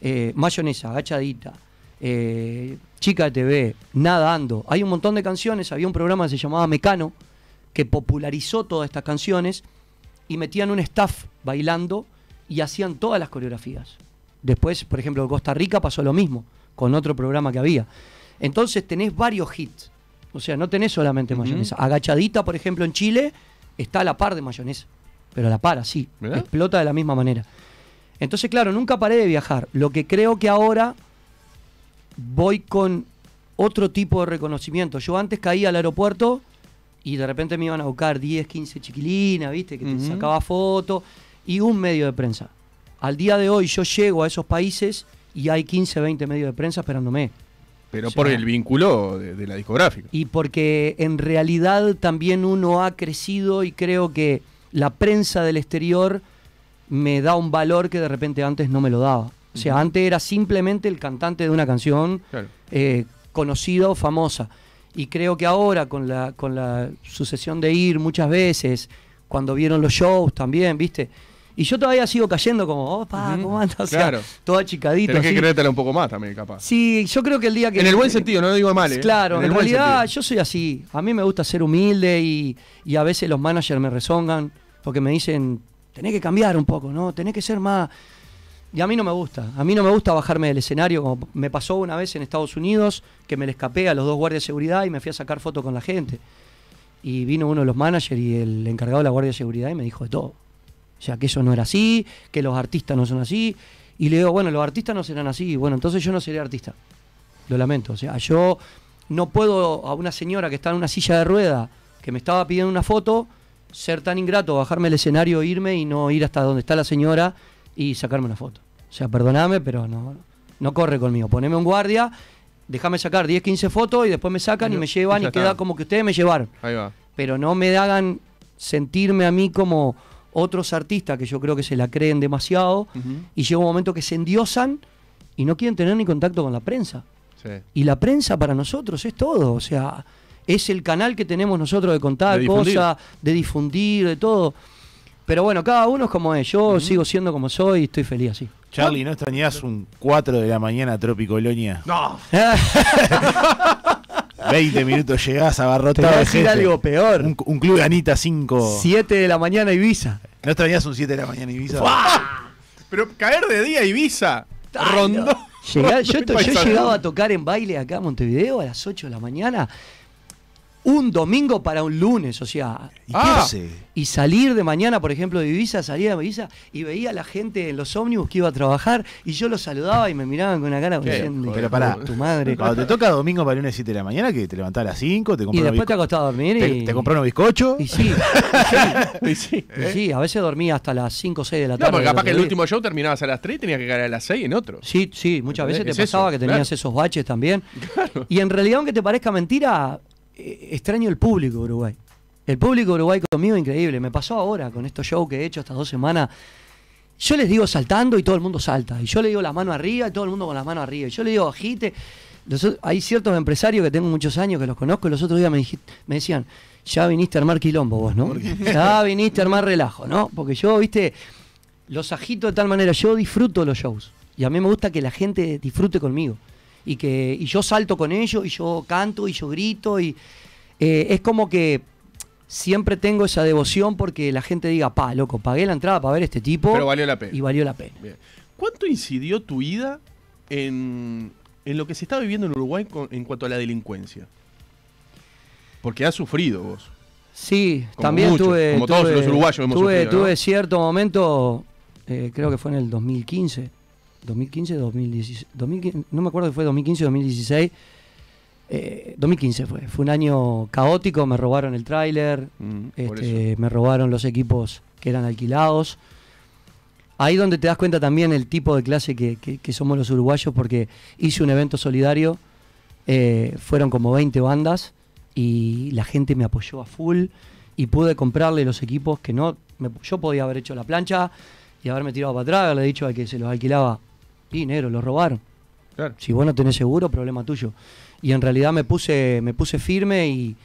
eh, mayonesa, agachadita. Eh, Chica Chica TV, Nadando. Hay un montón de canciones. Había un programa que se llamaba Mecano, que popularizó todas estas canciones y metían un staff bailando y hacían todas las coreografías. Después, por ejemplo, en Costa Rica pasó lo mismo, con otro programa que había. Entonces tenés varios hits. O sea, no tenés solamente mayonesa. Agachadita, por ejemplo, en Chile está a la par de mayonesa. Pero a la par, sí, Explota de la misma manera. Entonces, claro, nunca paré de viajar. Lo que creo que ahora voy con otro tipo de reconocimiento. Yo antes caía al aeropuerto y de repente me iban a buscar 10, 15 chiquilinas, ¿viste? Que te sacaba fotos y un medio de prensa. Al día de hoy yo llego a esos países y hay 15, 20 medios de prensa esperándome. Pero por el vínculo de, la discográfica. Y porque en realidad también uno ha crecido y creo que la prensa del exterior me da un valor que de repente antes no me lo daba. O sea, antes era simplemente el cantante de una canción eh, conocida o famosa. Y creo que ahora, con la, con la sucesión de ir muchas veces, cuando vieron los shows también, ¿viste? Y yo todavía sigo cayendo como, opa, ¿cómo andas? claro. todo achicadito. Tienes que creértela un poco más también, capaz. Sí, yo creo que el día que. En el buen sentido, no lo digo mal. ¿eh? Claro, en, realidad yo soy así. A mí me gusta ser humilde y, y a veces los managers me rezongan porque me dicen, tenés que cambiar un poco, ¿no? Tenés que ser más. Y a mí no me gusta. A mí no me gusta bajarme del escenario, como me pasó una vez en Estados Unidos, que me le escapé a los dos guardias de seguridad y me fui a sacar foto con la gente. Y vino uno de los managers y el encargado de la guardia de seguridad y me dijo de todo. O sea, que eso no era así, que los artistas no son así. Y le digo, bueno, los artistas no serán así. Bueno, entonces yo no seré artista. Lo lamento. O sea, yo no puedo a una señora que está en una silla de rueda, que me estaba pidiendo una foto, ser tan ingrato, bajarme el escenario, irme y no ir hasta donde está la señora y sacarme una foto. O sea, perdoname, pero no, no corre conmigo. Poneme un guardia, déjame sacar 10, 15 fotos y después me sacan y, me llevan y, queda como que ustedes me llevaron. Ahí va. Pero no me hagan sentirme a mí como otros artistas que yo creo que se la creen demasiado y llega un momento que se endiosan y no quieren tener ni contacto con la prensa. Y la prensa para nosotros es todo, o sea, es el canal que tenemos nosotros de contar cosas, de difundir, de todo. Pero bueno, cada uno es como es. Yo sigo siendo como soy y estoy feliz así. Charlie, ¿no extrañás un 4 de la mañana Tropicolonia? No. 20 minutos llegás abarrotado Te voy a decir algo peor. Un, club club Anita 5. 7 de la mañana Ibiza. ¿No extrañás un 7 de la mañana Ibiza? Pero caer de día Ibiza. Rondó. yo, he llegado a tocar en baile acá a Montevideo a las 8 de la mañana un domingo para un lunes, o sea. Ah. ¿Y, salir de mañana, por ejemplo, de Ibiza, salía de Ibiza y veía a la gente en los ómnibus que iba a trabajar y yo los saludaba y me miraban con una cara diciendo, pero para tu madre. Cuando te toca domingo para lunes 7 de la mañana, que te levantás a las 5, te compras Y después te acostás a dormir y. Te, compras unos bizcochos. Y sí, y sí, sí, a veces dormía hasta las 5 o 6 de la tarde. No, porque capaz que el último show terminabas a las 3 y tenías que caer a las 6 en otro. Sí, sí, muchas veces te pasaba que tenías esos baches también. Y en realidad, aunque te parezca mentira, eh, extraño el público de Uruguay. El público de Uruguay conmigo increíble. Me pasó ahora con estos shows que he hecho estas dos semanas. Yo les digo saltando y todo el mundo salta. Y yo le digo las manos arriba y todo el mundo con las manos arriba. Y yo le digo agite. hay ciertos empresarios que tengo muchos años que los conozco. Y los otros días me, me decían, ya viniste a armar quilombo vos, ¿no? Ya viniste a armar relajo, ¿no? Porque yo, viste, los agito de tal manera. Yo disfruto los shows. Y a mí me gusta que la gente disfrute conmigo y que y yo salto con ellos y yo canto y yo grito y eh, es como que siempre tengo esa devoción porque la gente diga, pa, loco, pagué la entrada para ver este tipo. Pero valió la pena. Y valió la pena. ¿Cuánto incidió tu vida en, lo que se está viviendo en Uruguay en cuanto a la delincuencia? Porque has sufrido vos. Sí, también tuve. Como todos los uruguayos hemos sufrido, Tuve cierto momento, eh, creo que fue en el 2015 2015, 2016, no me acuerdo si fue 2015 o 2016. 2015 eh, fue, fue un año caótico, me robaron el tráiler, mm, este, me robaron los equipos que eran alquilados. Ahí donde te das cuenta también el tipo de clase que, somos los uruguayos, porque hice un evento solidario, eh, fueron como 20 bandas y la gente me apoyó a full y pude comprarle los equipos que no, yo podía haber hecho la plancha y haberme tirado para atrás, haberle dicho a que se los alquilaba, dinero, lo robaron. Si vos no tenés seguro, problema tuyo. Y en realidad me puse, me puse firme y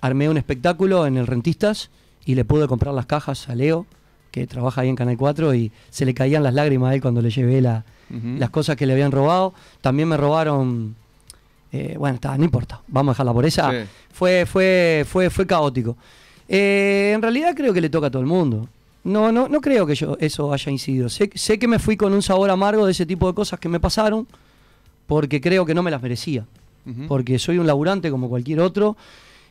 armé un espectáculo en el Rentistas y le pude comprar las cajas a Leo, que trabaja ahí en Canal 4, y se le caían las lágrimas a él cuando le llevé las cosas que le habían robado. También me robaron. Eh, bueno, está, no importa, vamos a dejarla por esa. Fue, fue, fue, fue caótico. Eh, en realidad creo que le toca a todo el mundo. No, no, no creo que yo eso haya incidido. Sé, que me fui con un sabor amargo de ese tipo de cosas que me pasaron, porque creo que no me las merecía. Porque soy un laburante como cualquier otro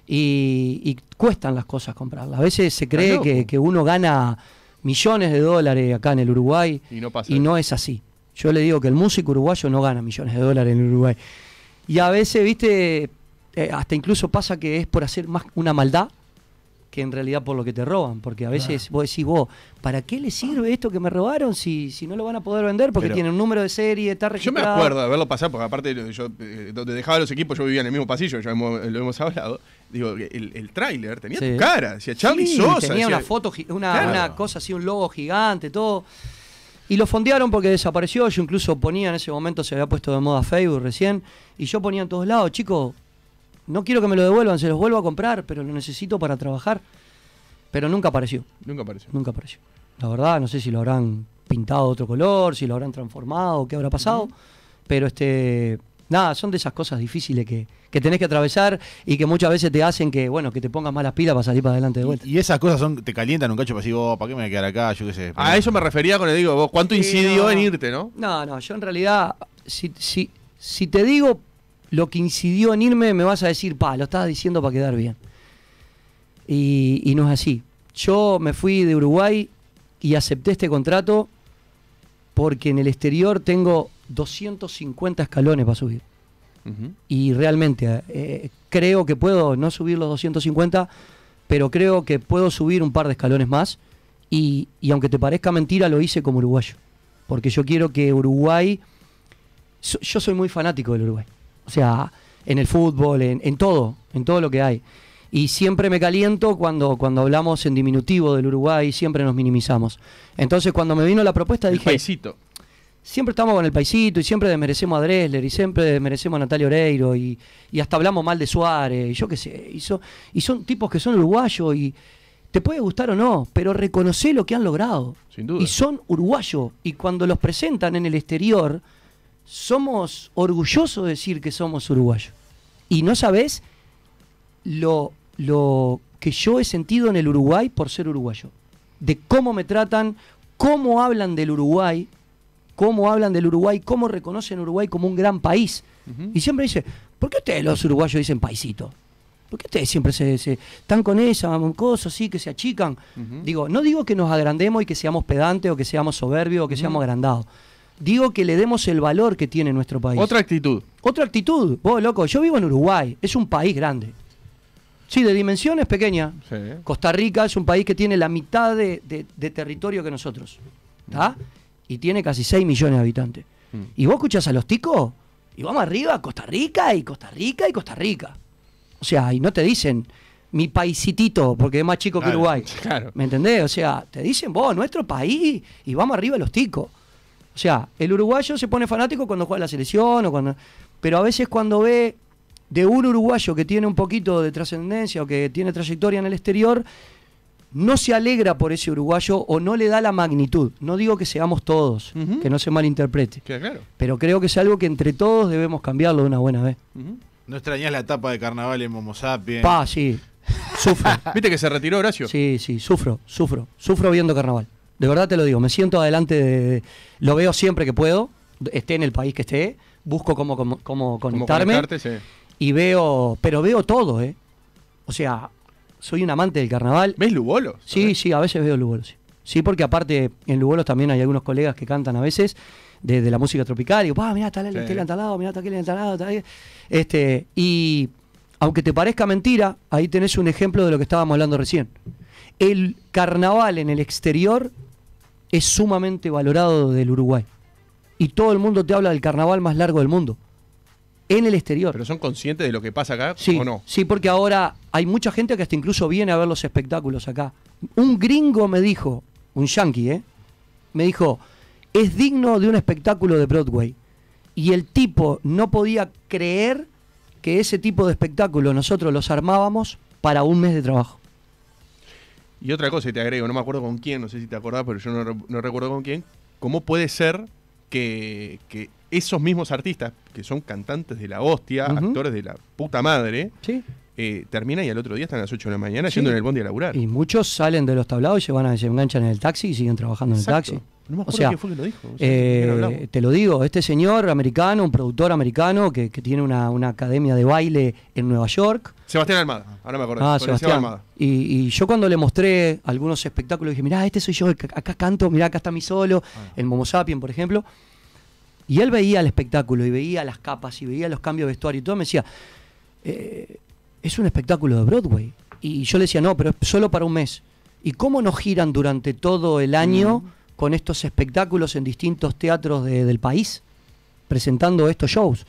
y, cuestan las cosas comprarlas. A veces se cree que, uno gana millones de dólares acá en el Uruguay y no, es así. Yo le digo que el músico uruguayo no gana millones de dólares en Uruguay. Y a veces, viste, eh, hasta incluso pasa que es por hacer más una maldad que en realidad por lo que te roban. Porque a veces vos decís, vos, ¿para qué le sirve ah. esto que me robaron si, si no lo van a poder vender? Porque tiene un número de serie, está registrado. Yo me acuerdo de haberlo pasado, porque aparte eh, donde dejaba los equipos yo vivía en el mismo pasillo, ya lo hemos hablado. Digo, el, el tráiler tenía tu cara, decía Charlie sí, Sosa. Tenía una foto, una, una cosa así, un logo gigante, todo. Y lo fondearon porque desapareció. Yo incluso ponía en ese momento, se había puesto de moda Facebook recién, y yo ponía en todos lados, chicos, no quiero que me lo devuelvan, se los vuelvo a comprar, pero lo necesito para trabajar. Pero nunca apareció. Nunca apareció. Nunca apareció. La verdad, no sé si lo habrán pintado de otro color, si lo habrán transformado, qué habrá pasado. Pero este. Nada, son de esas cosas difíciles que, tenés que atravesar y que muchas veces te hacen que, bueno, que te pongas malas pilas para salir para adelante de vuelta. Y, esas cosas son, te calientan un cacho para decir, oh, ¿para qué me voy a quedar acá? Yo qué sé. A eso me refería cuando le digo, vos, ¿cuánto incidió en irte, no? No, no, yo en realidad, si, si te digo lo que incidió en irme, me vas a decir, pa, lo estabas diciendo para quedar bien. Y, no es así. Yo me fui de Uruguay y acepté este contrato porque en el exterior tengo 250 escalones para subir. Y realmente eh, creo que puedo no subir los 250, pero creo que puedo subir un par de escalones más. Y, aunque te parezca mentira, lo hice como uruguayo. Porque yo quiero que Uruguay... yo soy muy fanático del Uruguay. O sea, en el fútbol, en, todo, en todo lo que hay. Y siempre me caliento cuando, cuando hablamos en diminutivo del Uruguay, siempre nos minimizamos. Entonces cuando me vino la propuesta el dije... Paisito. Siempre estamos con el paisito y siempre desmerecemos a Dresler y siempre desmerecemos a Natalia Oreiro y, hasta hablamos mal de Suárez y yo qué sé. Y, y son tipos que son uruguayos y te puede gustar o no, pero reconoce lo que han logrado. Sin duda. Y son uruguayos y cuando los presentan en el exterior somos orgullosos de decir que somos uruguayos. Y no sabés lo, que yo he sentido en el Uruguay por ser uruguayo. De cómo me tratan, cómo hablan del Uruguay, cómo hablan del Uruguay, cómo reconocen Uruguay como un gran país. Y siempre dice, ¿por qué ustedes los uruguayos dicen paisito? ¿Por qué ustedes siempre se, se están con esa cosa así, que se achican? Digo, no digo que nos agrandemos y que seamos pedantes o que seamos soberbios o que seamos agrandados digo que le demos el valor que tiene nuestro país. Otra actitud. Otra actitud. Vos, loco, yo vivo en Uruguay, es un país grande. Sí, de dimensiones pequeñas. Costa Rica es un país que tiene la mitad de, territorio que nosotros. ¿Está? Y tiene casi 6 millones de habitantes. Mm. Y vos escuchás a los ticos y vamos arriba, a Costa Rica y Costa Rica y Costa Rica. O sea, y no te dicen mi paisitito, porque es más chico que Uruguay. ¿Me entendés? O sea, te dicen vos, nuestro país y vamos arriba los ticos. O sea, el uruguayo se pone fanático cuando juega la selección o cuando. Pero a veces cuando ve de un uruguayo que tiene un poquito de trascendencia o que tiene trayectoria en el exterior, no se alegra por ese uruguayo o no le da la magnitud. No digo que seamos todos, que no se malinterprete. Pero creo que es algo que entre todos debemos cambiarlo de una buena vez. ¿No extrañás la etapa de carnaval en Momo Sapiens? Pa, sí. Sufro. ¿Viste que se retiró Horacio? Sí, sí, sufro, sufro. Sufro viendo carnaval. De verdad te lo digo, me siento adelante, de, lo veo siempre que puedo, esté en el país que esté, busco cómo, cómo, conectarme. Y veo, pero veo todo, ¿eh? O sea, soy un amante del carnaval. ¿Ves Lugolos? Sí, sí, a veces veo Lugolos Sí. sí, porque aparte en Lugolos también hay algunos colegas que cantan a veces de, la música tropical. Y digo, ah, mirá, está el entalado, mirá, está el entalado. Este, y aunque te parezca mentira, ahí tenés un ejemplo de lo que estábamos hablando recién. El carnaval en el exterior es sumamente valorado del Uruguay. Y todo el mundo te habla del carnaval más largo del mundo. En el exterior. ¿Pero son conscientes de lo que pasa acá sí, o no? Sí, porque ahora hay mucha gente que hasta incluso viene a ver los espectáculos acá. Un gringo me dijo, un yankee, ¿eh? Me dijo, es digno de un espectáculo de Broadway. Y el tipo no podía creer que ese tipo de espectáculo nosotros los armábamos para un mes de trabajo. Y otra cosa, y te agrego, no me acuerdo con quién, no sé si te acordás, pero yo no, recuerdo con quién, ¿cómo puede ser que, esos mismos artistas, que son cantantes de la hostia, actores de la puta madre, ¿Sí? Eh, termina y al otro día están a las 8 de la mañana yendo en el bondi a laburar. Y muchos salen de los tablados y se, van a, enganchan en el taxi y siguen trabajando en el taxi. o sea, quién fue que lo dijo. Eh, te lo digo, este señor americano, un productor americano que, tiene una, academia de baile en Nueva York. Sebastián Armada, ahora me acuerdo. Ah, Sebastián Armada Y, yo cuando le mostré algunos espectáculos dije, mirá, este soy yo, acá canto, mirá, acá está mi solo, ah. el Momo Sapien, por ejemplo. Y él veía el espectáculo y veía las capas y veía los cambios de vestuario y todo, me decía, eh, es un espectáculo de Broadway. Y yo le decía, no, pero es solo para un mes. ¿Y cómo nos giran durante todo el año mm. con estos espectáculos en distintos teatros del país, presentando estos shows?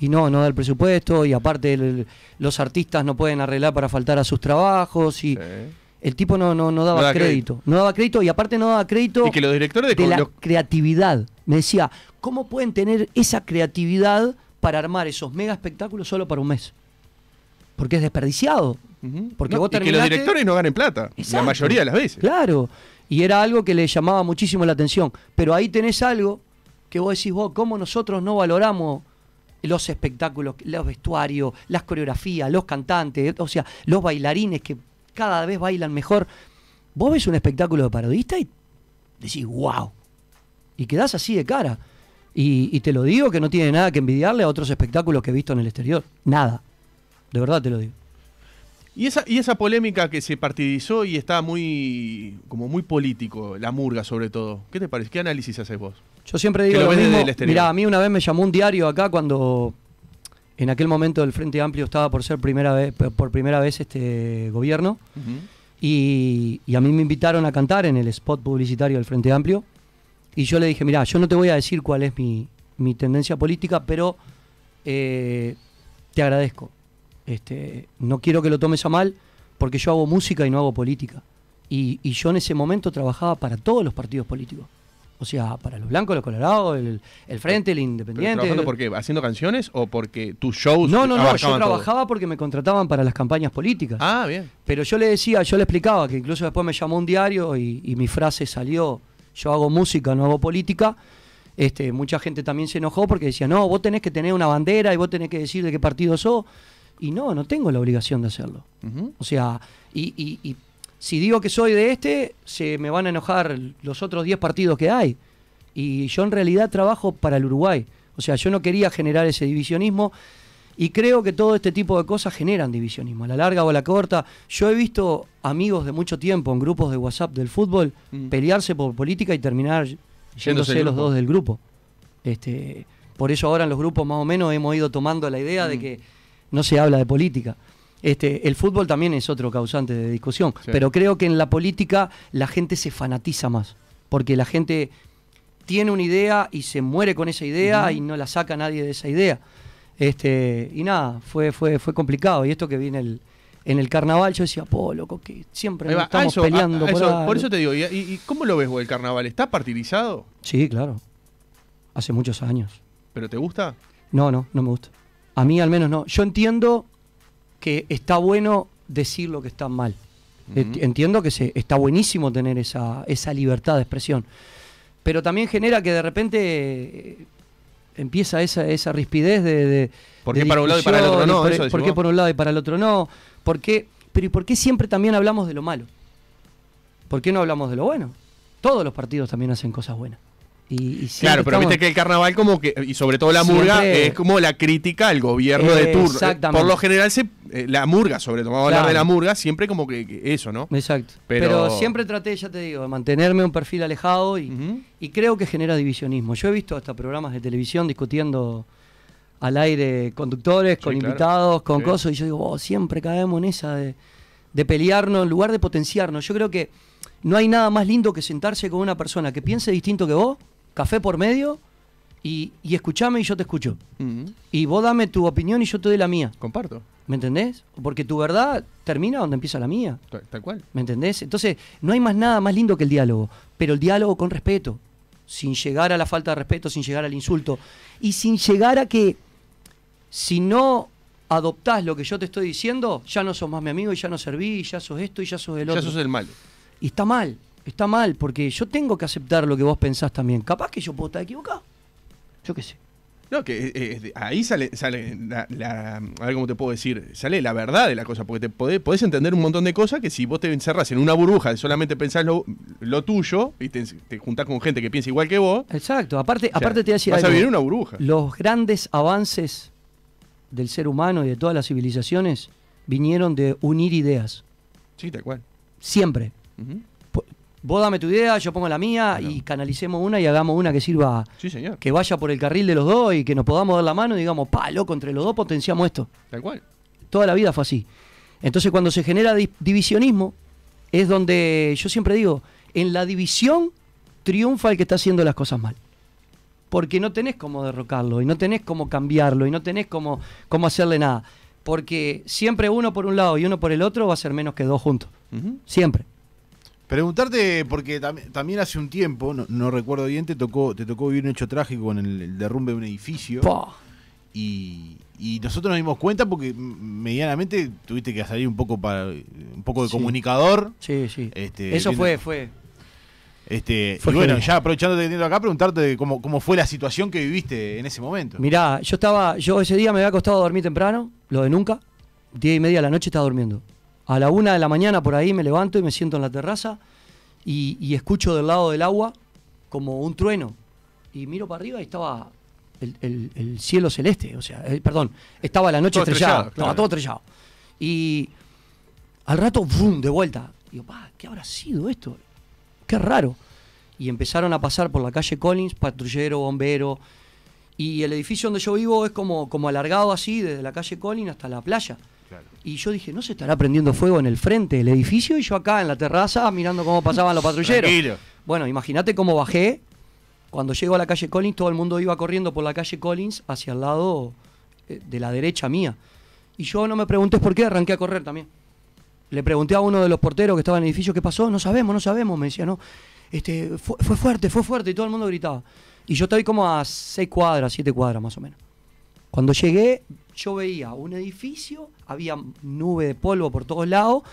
Y no, no da el presupuesto, y aparte los artistas no pueden arreglar para faltar a sus trabajos, y el tipo no, no, no daba, crédito. No daba crédito, y aparte no daba crédito que los directores de, la creatividad. Me decía, ¿cómo pueden tener esa creatividad para armar esos mega espectáculos solo para un mes? porque es desperdiciado. Porque que los directores no ganen plata, la mayoría de las veces. Claro, y era algo que le llamaba muchísimo la atención. Pero ahí tenés algo que vos decís, vos, ¿cómo nosotros no valoramos los espectáculos, los vestuarios, las coreografías, los cantantes, o sea, los bailarines que cada vez bailan mejor? Vos ves un espectáculo de parodista y decís, wow, y quedás así de cara. Y, y te lo digo que no tiene nada que envidiarle a otros espectáculos que he visto en el exterior, nada. De verdad te lo digo. Y esa, y esa polémica que se partidizó y está muy como muy político, la murga sobre todo. ¿Qué te parece? ¿Qué análisis haces vos? Yo siempre digo lo, a mí una vez me llamó un diario acá cuando en aquel momento el Frente Amplio estaba por ser primera vez por primera vez este gobierno. y, a mí me invitaron a cantar en el spot publicitario del Frente Amplio. Y yo le dije, mira yo no te voy a decir cuál es mi, mi tendencia política, pero eh, te agradezco este, no quiero que lo tomes a mal, porque yo hago música y no hago política. Y, yo en ese momento trabajaba para todos los partidos políticos. O sea, para los blancos, los colorados, el, Frente, el Independiente. ¿Trabajando por qué? ¿Haciendo canciones o porque tus shows? No, no, no. Yo trabajaba porque me contrataban para las campañas políticas. Ah, bien. Pero yo le decía, yo le explicaba que incluso después me llamó un diario y, mi frase salió: Yo hago música, no hago política. Este, mucha gente también se enojó porque decía: No, vos tenés que tener una bandera y vos tenés que decir de qué partido sos. Y no, no tengo la obligación de hacerlo. O sea, y, si digo que soy de este, se me van a enojar los otros 10 partidos que hay. Y yo en realidad trabajo para el Uruguay. O sea, yo no quería generar ese divisionismo. Y creo que todo este tipo de cosas generan divisionismo, a la larga o a la corta. Yo he visto amigos de mucho tiempo en grupos de WhatsApp del fútbol mm. pelearse por política y terminar yéndose, los dos del grupo. Este, por eso ahora en los grupos más o menos hemos ido tomando la idea de mm. que no se habla de política. Este, el fútbol también es otro causante de discusión, pero creo que en la política la gente se fanatiza más, porque la gente tiene una idea y se muere con esa idea y no la saca nadie de esa idea. Este, y nada, fue, fue, fue complicado. Y esto que viene el, en el carnaval, yo decía, po, loco, que siempre estamos peleando. por, eso, te digo, ¿y, cómo lo ves vos el carnaval? ¿Está partidizado? Sí, claro. Hace muchos años. ¿Pero te gusta? No, no, no me gusta. A mí al menos no. Yo entiendo que está bueno decir lo que está mal. Entiendo que se, está buenísimo tener esa, esa libertad de expresión. Pero también genera que de repente eh, empieza esa, esa rispidez de, de ¿Por qué para un lado y para el otro no? ¿Por, qué por un lado y para el otro no? ¿Por Pero ¿y por qué siempre también hablamos de lo malo? ¿Por qué no hablamos de lo bueno? Todos los partidos también hacen cosas buenas claro, pero viste que el carnaval como que, y sobre todo la murga, es como la crítica al gobierno de turno. Eh, por lo general eh, la murga, sobre todo, vamos hablar de la murga, siempre como que, eso, ¿no? Exacto. Pero... siempre traté, ya te digo, de mantenerme un perfil alejado y, creo que genera divisionismo. Yo he visto hasta programas de televisión discutiendo al aire conductores, con invitados, con cosas, y yo digo, oh, siempre caemos en esa de, de pelearnos en lugar de potenciarnos. Yo creo que no hay nada más lindo que sentarse con una persona que piense distinto que vos café por medio y, y escuchame y yo te escucho. Y vos dame tu opinión y yo te doy la mía. Comparto. ¿Me entendés? Porque tu verdad termina donde empieza la mía. Tal, cual. ¿Me entendés? Entonces, no hay más nada más lindo que el diálogo, pero el diálogo con respeto, sin llegar a la falta de respeto, sin llegar al insulto y sin llegar a que si no adoptás lo que yo te estoy diciendo, ya no sos más mi amigo y ya no serví, y ya sos esto y ya sos el otro. Ya sos el malo. Y está mal está mal, porque yo tengo que aceptar lo que vos pensás también. Capaz que yo puedo estar equivocado. Yo qué sé. No, que eh, ahí sale, sale la, a ver cómo te puedo decir, sale la verdad de la cosa, porque te podés, entender un montón de cosas que si vos te encerrás en una burbuja de solamente pensás lo, tuyo y te, juntás con gente que piensa igual que vos. Exacto, aparte, aparte te decía. Vas a una burbuja. Los grandes avances del ser humano y de todas las civilizaciones vinieron de unir ideas. Sí, tal cual. Siempre vos dame tu idea, yo pongo la mía y canalicemos una y hagamos una que sirva, que vaya por el carril de los dos y que nos podamos dar la mano y digamos, pa, loco, entre los dos potenciamos esto. Tal cual. Toda la vida fue así. Entonces cuando se genera divisionismo, es donde yo siempre digo, en la división triunfa el que está haciendo las cosas mal. Porque no tenés cómo derrocarlo y no tenés cómo cambiarlo y no tenés cómo, cómo hacerle nada. Porque siempre uno por un lado y uno por el otro va a ser menos que dos juntos. Siempre. Preguntarte, porque también hace un tiempo, no, recuerdo bien, te tocó, te tocó vivir un hecho trágico con el, derrumbe de un edificio. Y, nosotros nos dimos cuenta porque medianamente tuviste que salir un poco para un poco de comunicador. Sí, sí. Este, Eso fue, fue. Este, y bueno, ya aprovechando de teniendo acá, preguntarte cómo, cómo fue la situación que viviste en ese momento. Mirá, yo estaba, yo ese día me había costado dormir temprano, lo de nunca, diez y media de la noche estaba durmiendo. A la una de la mañana por ahí me levanto y me siento en la terraza y, escucho del lado del agua como un trueno. Y miro para arriba y estaba el, cielo celeste, o sea, perdón, estaba la noche estrellada, estaba todo estrellado. Y al rato, ¡bum!, de vuelta. Y digo, ¿qué habrá sido esto? Qué raro. Y empezaron a pasar por la calle Collins, patrullero, bombero. Y el edificio donde yo vivo es como, como alargado así, desde la calle Collins hasta la playa. Y yo dije, ¿no se estará prendiendo fuego en el frente del edificio? Y yo acá en la terraza mirando cómo pasaban los patrulleros. Bueno, imagínate cómo bajé. Cuando llego a la calle Collins, todo el mundo iba corriendo por la calle Collins hacia el lado eh, de la derecha mía. Y yo no me pregunté por qué, arranqué a correr también. Le pregunté a uno de los porteros que estaba en el edificio qué pasó, no sabemos, no sabemos, me decía, no. Este, fue, fue fuerte, fue fuerte, y todo el mundo gritaba. Y yo estoy como a seis cuadras, siete cuadras más o menos. Cuando llegué, yo veía un edificio, había nube de polvo por todos lados,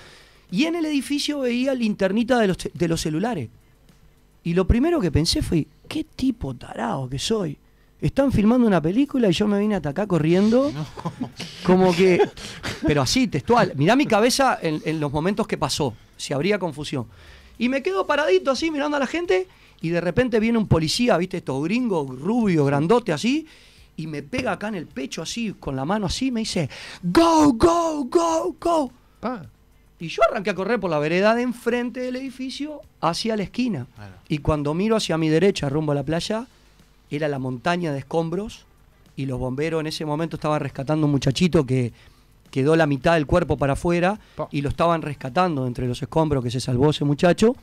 y en el edificio veía linternita de los, celulares. Y lo primero que pensé fue, qué tipo tarado que soy. Están filmando una película y yo me vine hasta acá corriendo. Como que. Pero así, textual. Mirá mi cabeza en, los momentos que pasó, si habría confusión. Y me quedo paradito así mirando a la gente y de repente viene un policía, viste, estos gringos, rubio, grandote así, y me pega acá en el pecho así, con la mano así, me dice, go, go, go, go. Y yo arranqué a correr por la vereda de enfrente del edificio hacia la esquina. Y cuando miro hacia mi derecha, rumbo a la playa, era la montaña de escombros y los bomberos en ese momento estaban rescatando un muchachito que quedó la mitad del cuerpo para afuera y lo estaban rescatando entre los escombros que se salvó ese muchacho.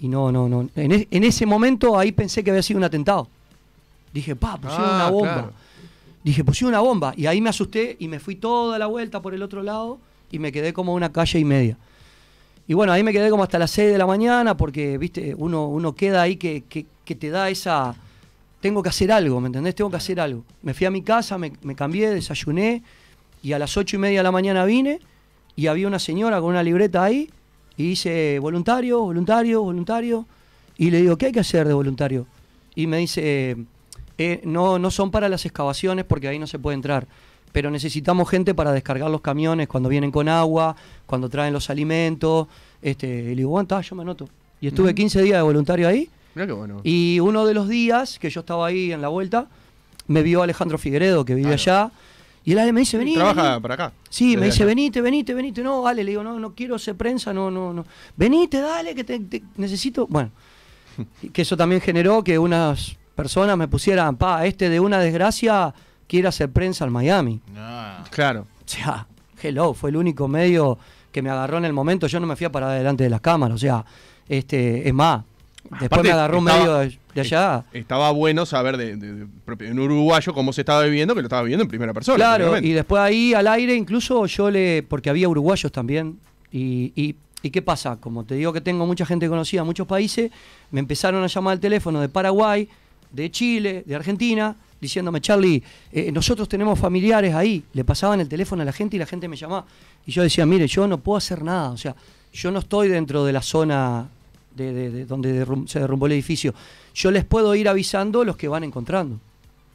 Y no, no, no. E, en ese momento ahí pensé que había sido un atentado. Dije, pa, pusieron una ah, bomba. Dije, pusieron una bomba. Y ahí me asusté y me fui toda la vuelta por el otro lado y me quedé como una calle y media. Y bueno, ahí me quedé como hasta las 6 de la mañana porque, viste, uno, uno queda ahí que, te da esa... Tengo que hacer algo, ¿me entendés? Tengo que hacer algo. Me fui a mi casa, me, me cambié, desayuné y a las 8 y media de la mañana vine y había una señora con una libreta ahí y dice, voluntario, voluntario, voluntario. Y le digo, ¿qué hay que hacer de voluntario? Y me dice, eh, no, no son para las excavaciones porque ahí no se puede entrar pero necesitamos gente para descargar los camiones cuando vienen con agua, cuando traen los alimentos. Este, y le digo, bueno, yo me anoto. Y estuve 15 días de voluntario ahí. Y uno de los días que yo estaba ahí en la vuelta, me vio Alejandro Figueredo, que vive allá. Y él me dice, vení. Trabaja para acá. Sí, me dice, venite, venite, venite. No, dale. le digo, no, no quiero ser prensa, no, no, no. Venite, dale, que te, necesito. Bueno, que eso también generó que unas personas me pusieran, pa, este de una desgracia quiere hacer prensa al Miami. Claro. O sea, hello, fue el único medio que me agarró en el momento. Yo no me fui para adelante de las cámaras. O sea, este, es más, Después me agarró Un medio de, allá. Estaba bueno saber de, un uruguayo cómo se estaba viviendo, que lo estaba viviendo en primera persona. Claro, y después ahí al aire, incluso yo le. porque había uruguayos también. Y, y, y, qué pasa? Como te digo que tengo mucha gente conocida En muchos países, me empezaron a llamar al teléfono de Paraguay, de Chile, de Argentina, diciéndome, Charlie, eh, nosotros tenemos familiares ahí, le pasaban el teléfono a la gente y la gente me llamaba. Y yo decía, mire, yo no puedo hacer nada, o sea, yo no estoy dentro de la zona de, donde se derrumbó el edificio. Yo les puedo ir avisando los que van encontrando.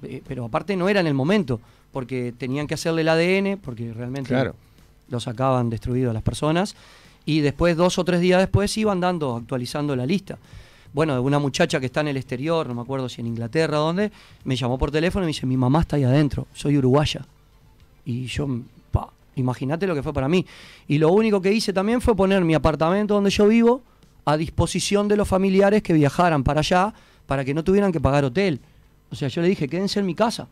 Eh, pero aparte no era en el momento, porque tenían que hacerle el ADN, porque realmente lo sacaban destruido a las personas. Y después, dos o tres días después, iban dando, actualizando la lista bueno, de una muchacha que está en el exterior, no me acuerdo si en Inglaterra o dónde, me llamó por teléfono y me dice, mi mamá está ahí adentro, soy uruguaya. Y yo, imagínate lo que fue para mí. Y lo único que hice también fue poner mi apartamento donde yo vivo a disposición de los familiares que viajaran para allá para que no tuvieran que pagar hotel. O sea, yo le dije, quédense en mi casa.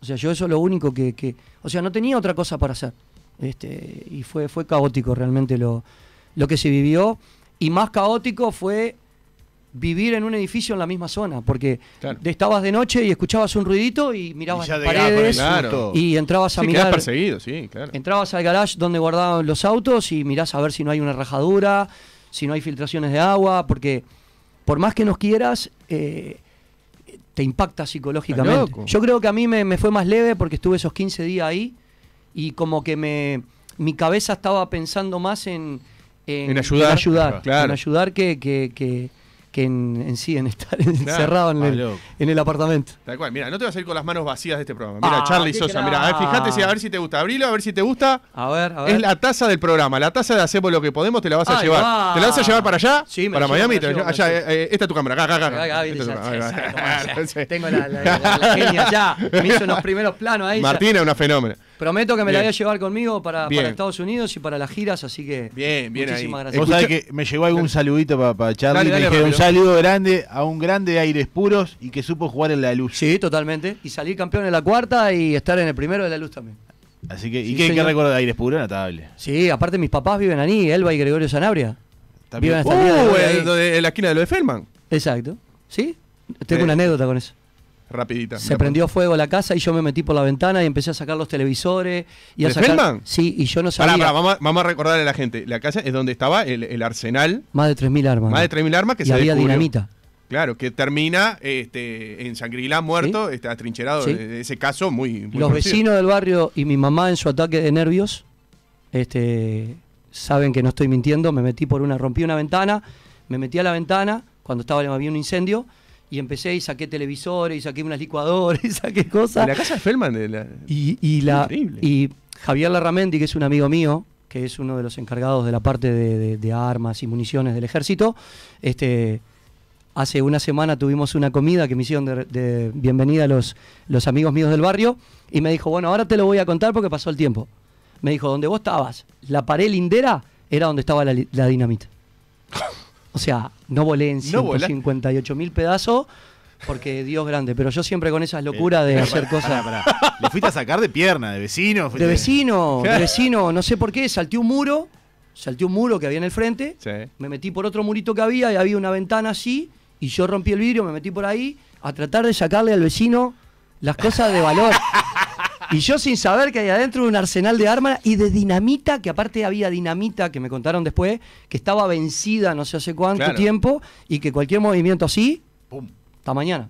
O sea, yo eso es lo único que, O sea, no tenía otra cosa para hacer. Este, y fue, fue caótico realmente lo, lo que se vivió. Y más caótico fue vivir en un edificio en la misma zona, porque estabas de noche y escuchabas un ruidito y mirabas y paredes y entrabas a mirar. sí, Entrabas al garage donde guardaban los autos y mirás a ver si no hay una rajadura, si no hay filtraciones de agua, porque por más que nos quieras, eh, te impacta psicológicamente. Yo creo que a mí me, fue más leve porque estuve esos 15 días ahí y como que me mi cabeza estaba pensando más en, en, ayudar, en ayudar, ayudar que que en, sí, en estar encerrado en, el, en el apartamento. Tal cual, mira, no te vas a ir con las manos vacías de este programa. Mira, ah, Charlie Sosa, mira, eh, fíjate si a ver si te gusta. Abrilo, a ver si te gusta. A ver, a ver. Es la taza del programa, la taza de hacemos lo que podemos, te la vas a llevar. ¿Te la vas a llevar para allá? Sí, me Para Miami, allá, esta es tu cámara, acá, acá, acá. Tengo la, genia ya. Me hizo unos primeros planos ahí. Martina es una fenómeno. Prometo que me la voy a llevar conmigo para, Estados Unidos y para las giras, así que bien, bien muchísimas gracias. Vos sabés que me llegó algún saludito para, para Charlie. un saludo grande a un grande de aires puros y que supo jugar en la luz. Sí, totalmente. Y salir campeón en la cuarta y estar en el primero de la luz también. Así que, ¿y qué, qué recuerdo de aires puros? Notable. Sí, aparte mis papás viven ahí, Elba y Gregorio Sanabria. También. Viven uh, eh, en, la esquina de lo de Feldman. Exacto. ¿Sí? Tengo eh. una anécdota con eso rapidita. Se prendió fuego la casa y yo me metí por la ventana y empecé a sacar los televisores. Y a sacar... Sí, y yo no sabía. vamos, a, a, recordarle a la gente. La casa es donde estaba el, arsenal. Más de 3.000 armas. Más de 3.000 armas que se había dinamita. Claro, que termina este, en Sangrila muerto, está este, atrincherado. Ese caso muy, Los vecinos del barrio y mi mamá en su ataque de nervios este, saben que no estoy mintiendo. Me metí por una, rompí una ventana, me metí a la ventana cuando estaba había un incendio y empecé y saqué televisores, y saqué unas licuadoras, y saqué cosas. la casa de Feldman. De la... Y, la, y Javier Larramendi, que es un amigo mío, que es uno de los encargados de la parte de, armas y municiones del ejército, este, hace una semana tuvimos una comida que me hicieron de, bienvenida a los, los amigos míos del barrio, y me dijo, bueno, ahora te lo voy a contar porque pasó el tiempo. Me dijo, donde vos estabas, la pared lindera era donde estaba la, la dinamita. O sea, no volé en 58 mil pedazos porque Dios grande, pero yo siempre con esas locuras de eh, hacer cosas. Pará, Le fuiste a sacar de pierna, de vecino. De vecino, de vecino, no sé por qué, salté un muro, salté un muro que había en el frente, me metí por otro murito que había y había una ventana así, y yo rompí el vidrio, me metí por ahí a tratar de sacarle al vecino las cosas de valor. Y yo sin saber que hay adentro un arsenal de armas y de dinamita, que aparte había dinamita, que me contaron después, que estaba vencida no sé hace cuánto tiempo y que cualquier movimiento así, ¡pum! Hasta mañana.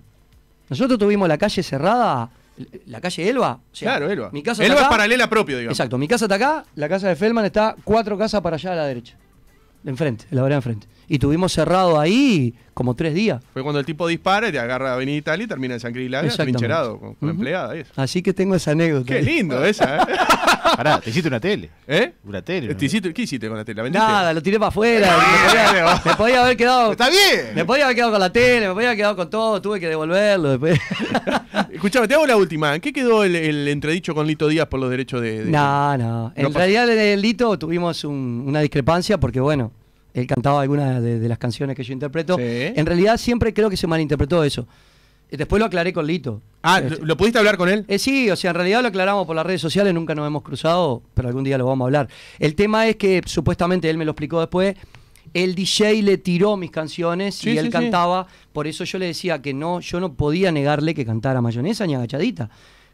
Nosotros tuvimos la calle cerrada, la calle Elba. claro, Elba. Mi casa Elba es paralela propio, digamos. Exacto, mi casa está acá, la casa de Feldman está cuatro casas para allá a la derecha. enfrente, la vereda enfrente y tuvimos cerrado ahí como tres días. Fue cuando el tipo dispara, te agarra a Avenida Italia y termina en San Cris pincherado con, con empleada. Así que tengo esa anécdota. Qué lindo esa, ¿eh? Pará, te hiciste una tele. ¿Eh? Una tele. ¿Qué hiciste con la tele? Nada, lo tiré para afuera. me, podía, haber quedado. ¡Está bien! Me podía haber quedado con la tele, me podía haber quedado con todo, tuve que devolverlo después. Escuchame, te hago la última. ¿En qué quedó el, entredicho con Lito Díaz por los derechos de.? No, no. En realidad, en el Lito tuvimos una discrepancia porque, bueno él cantaba algunas de, las canciones que yo interpreto. En realidad siempre creo que se malinterpretó eso. Eh, después lo aclaré con Lito. Ah, este, ¿lo pudiste hablar con él? Eh, sí, o sea, en realidad lo aclaramos por las redes sociales, nunca nos hemos cruzado, pero algún día lo vamos a hablar. El tema es que supuestamente él me lo explicó después. El DJ le tiró mis canciones y él cantaba, por eso yo le decía que no, yo no podía negarle que cantara mayonesa ni agachadita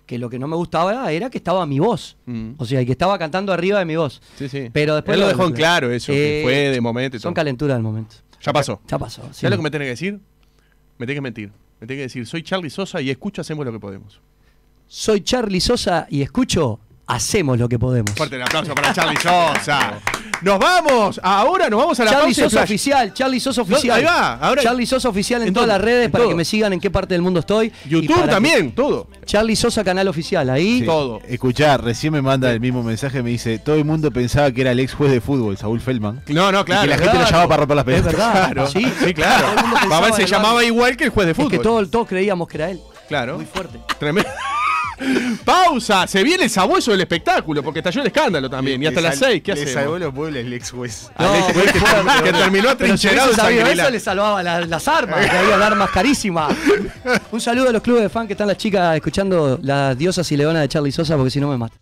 que lo que no me gustaba era que estaba mi voz. Mm. O sea, que estaba cantando arriba de mi voz. Sí, sí. Pero después. lo dejó en claro eso, que eh, fue de momento. Y son calenturas del momento. Ya pasó. Ya pasó. Sí. lo que me tiene que decir? Me tiene que mentir. Me tiene que decir, soy Charlie Sosa y escucho, hacemos lo que podemos. Soy Charlie Sosa y escucho, hacemos lo que podemos. Fuerte el aplauso para Charlie Sosa. Nos vamos, ahora nos vamos a la Charlie Sosa oficial, Charlie Sosa oficial. Ahí va, ahora. Charlie Sosa oficial en, todas las redes para que me sigan en qué parte del mundo estoy. YouTube también, todo. Charlie Sosa canal oficial, ahí. Todo. escuchar recién me manda el mismo mensaje, me dice, todo el mundo pensaba que era el ex juez de fútbol, Saúl Feldman. No, no, claro. Y que la gente lo llamaba para romper las pelotas. Es verdad. Claro. Sí, sí, claro. Papá se llamaba igual que el juez de fútbol. Es que todos creíamos que era él. Claro. Muy fuerte. Tremendo. Pausa. Se viene el sabueso del espectáculo, porque estalló el escándalo también. Y hasta las 6, ¿qué hace? Le salvó los muebles el ex juez que, terminó atrincherado. eso le salvaba las armas, que armas carísimas. Un saludo a los clubes de fan que están las chicas escuchando las diosas y leonas de Charlie Sosa, porque si no me mata.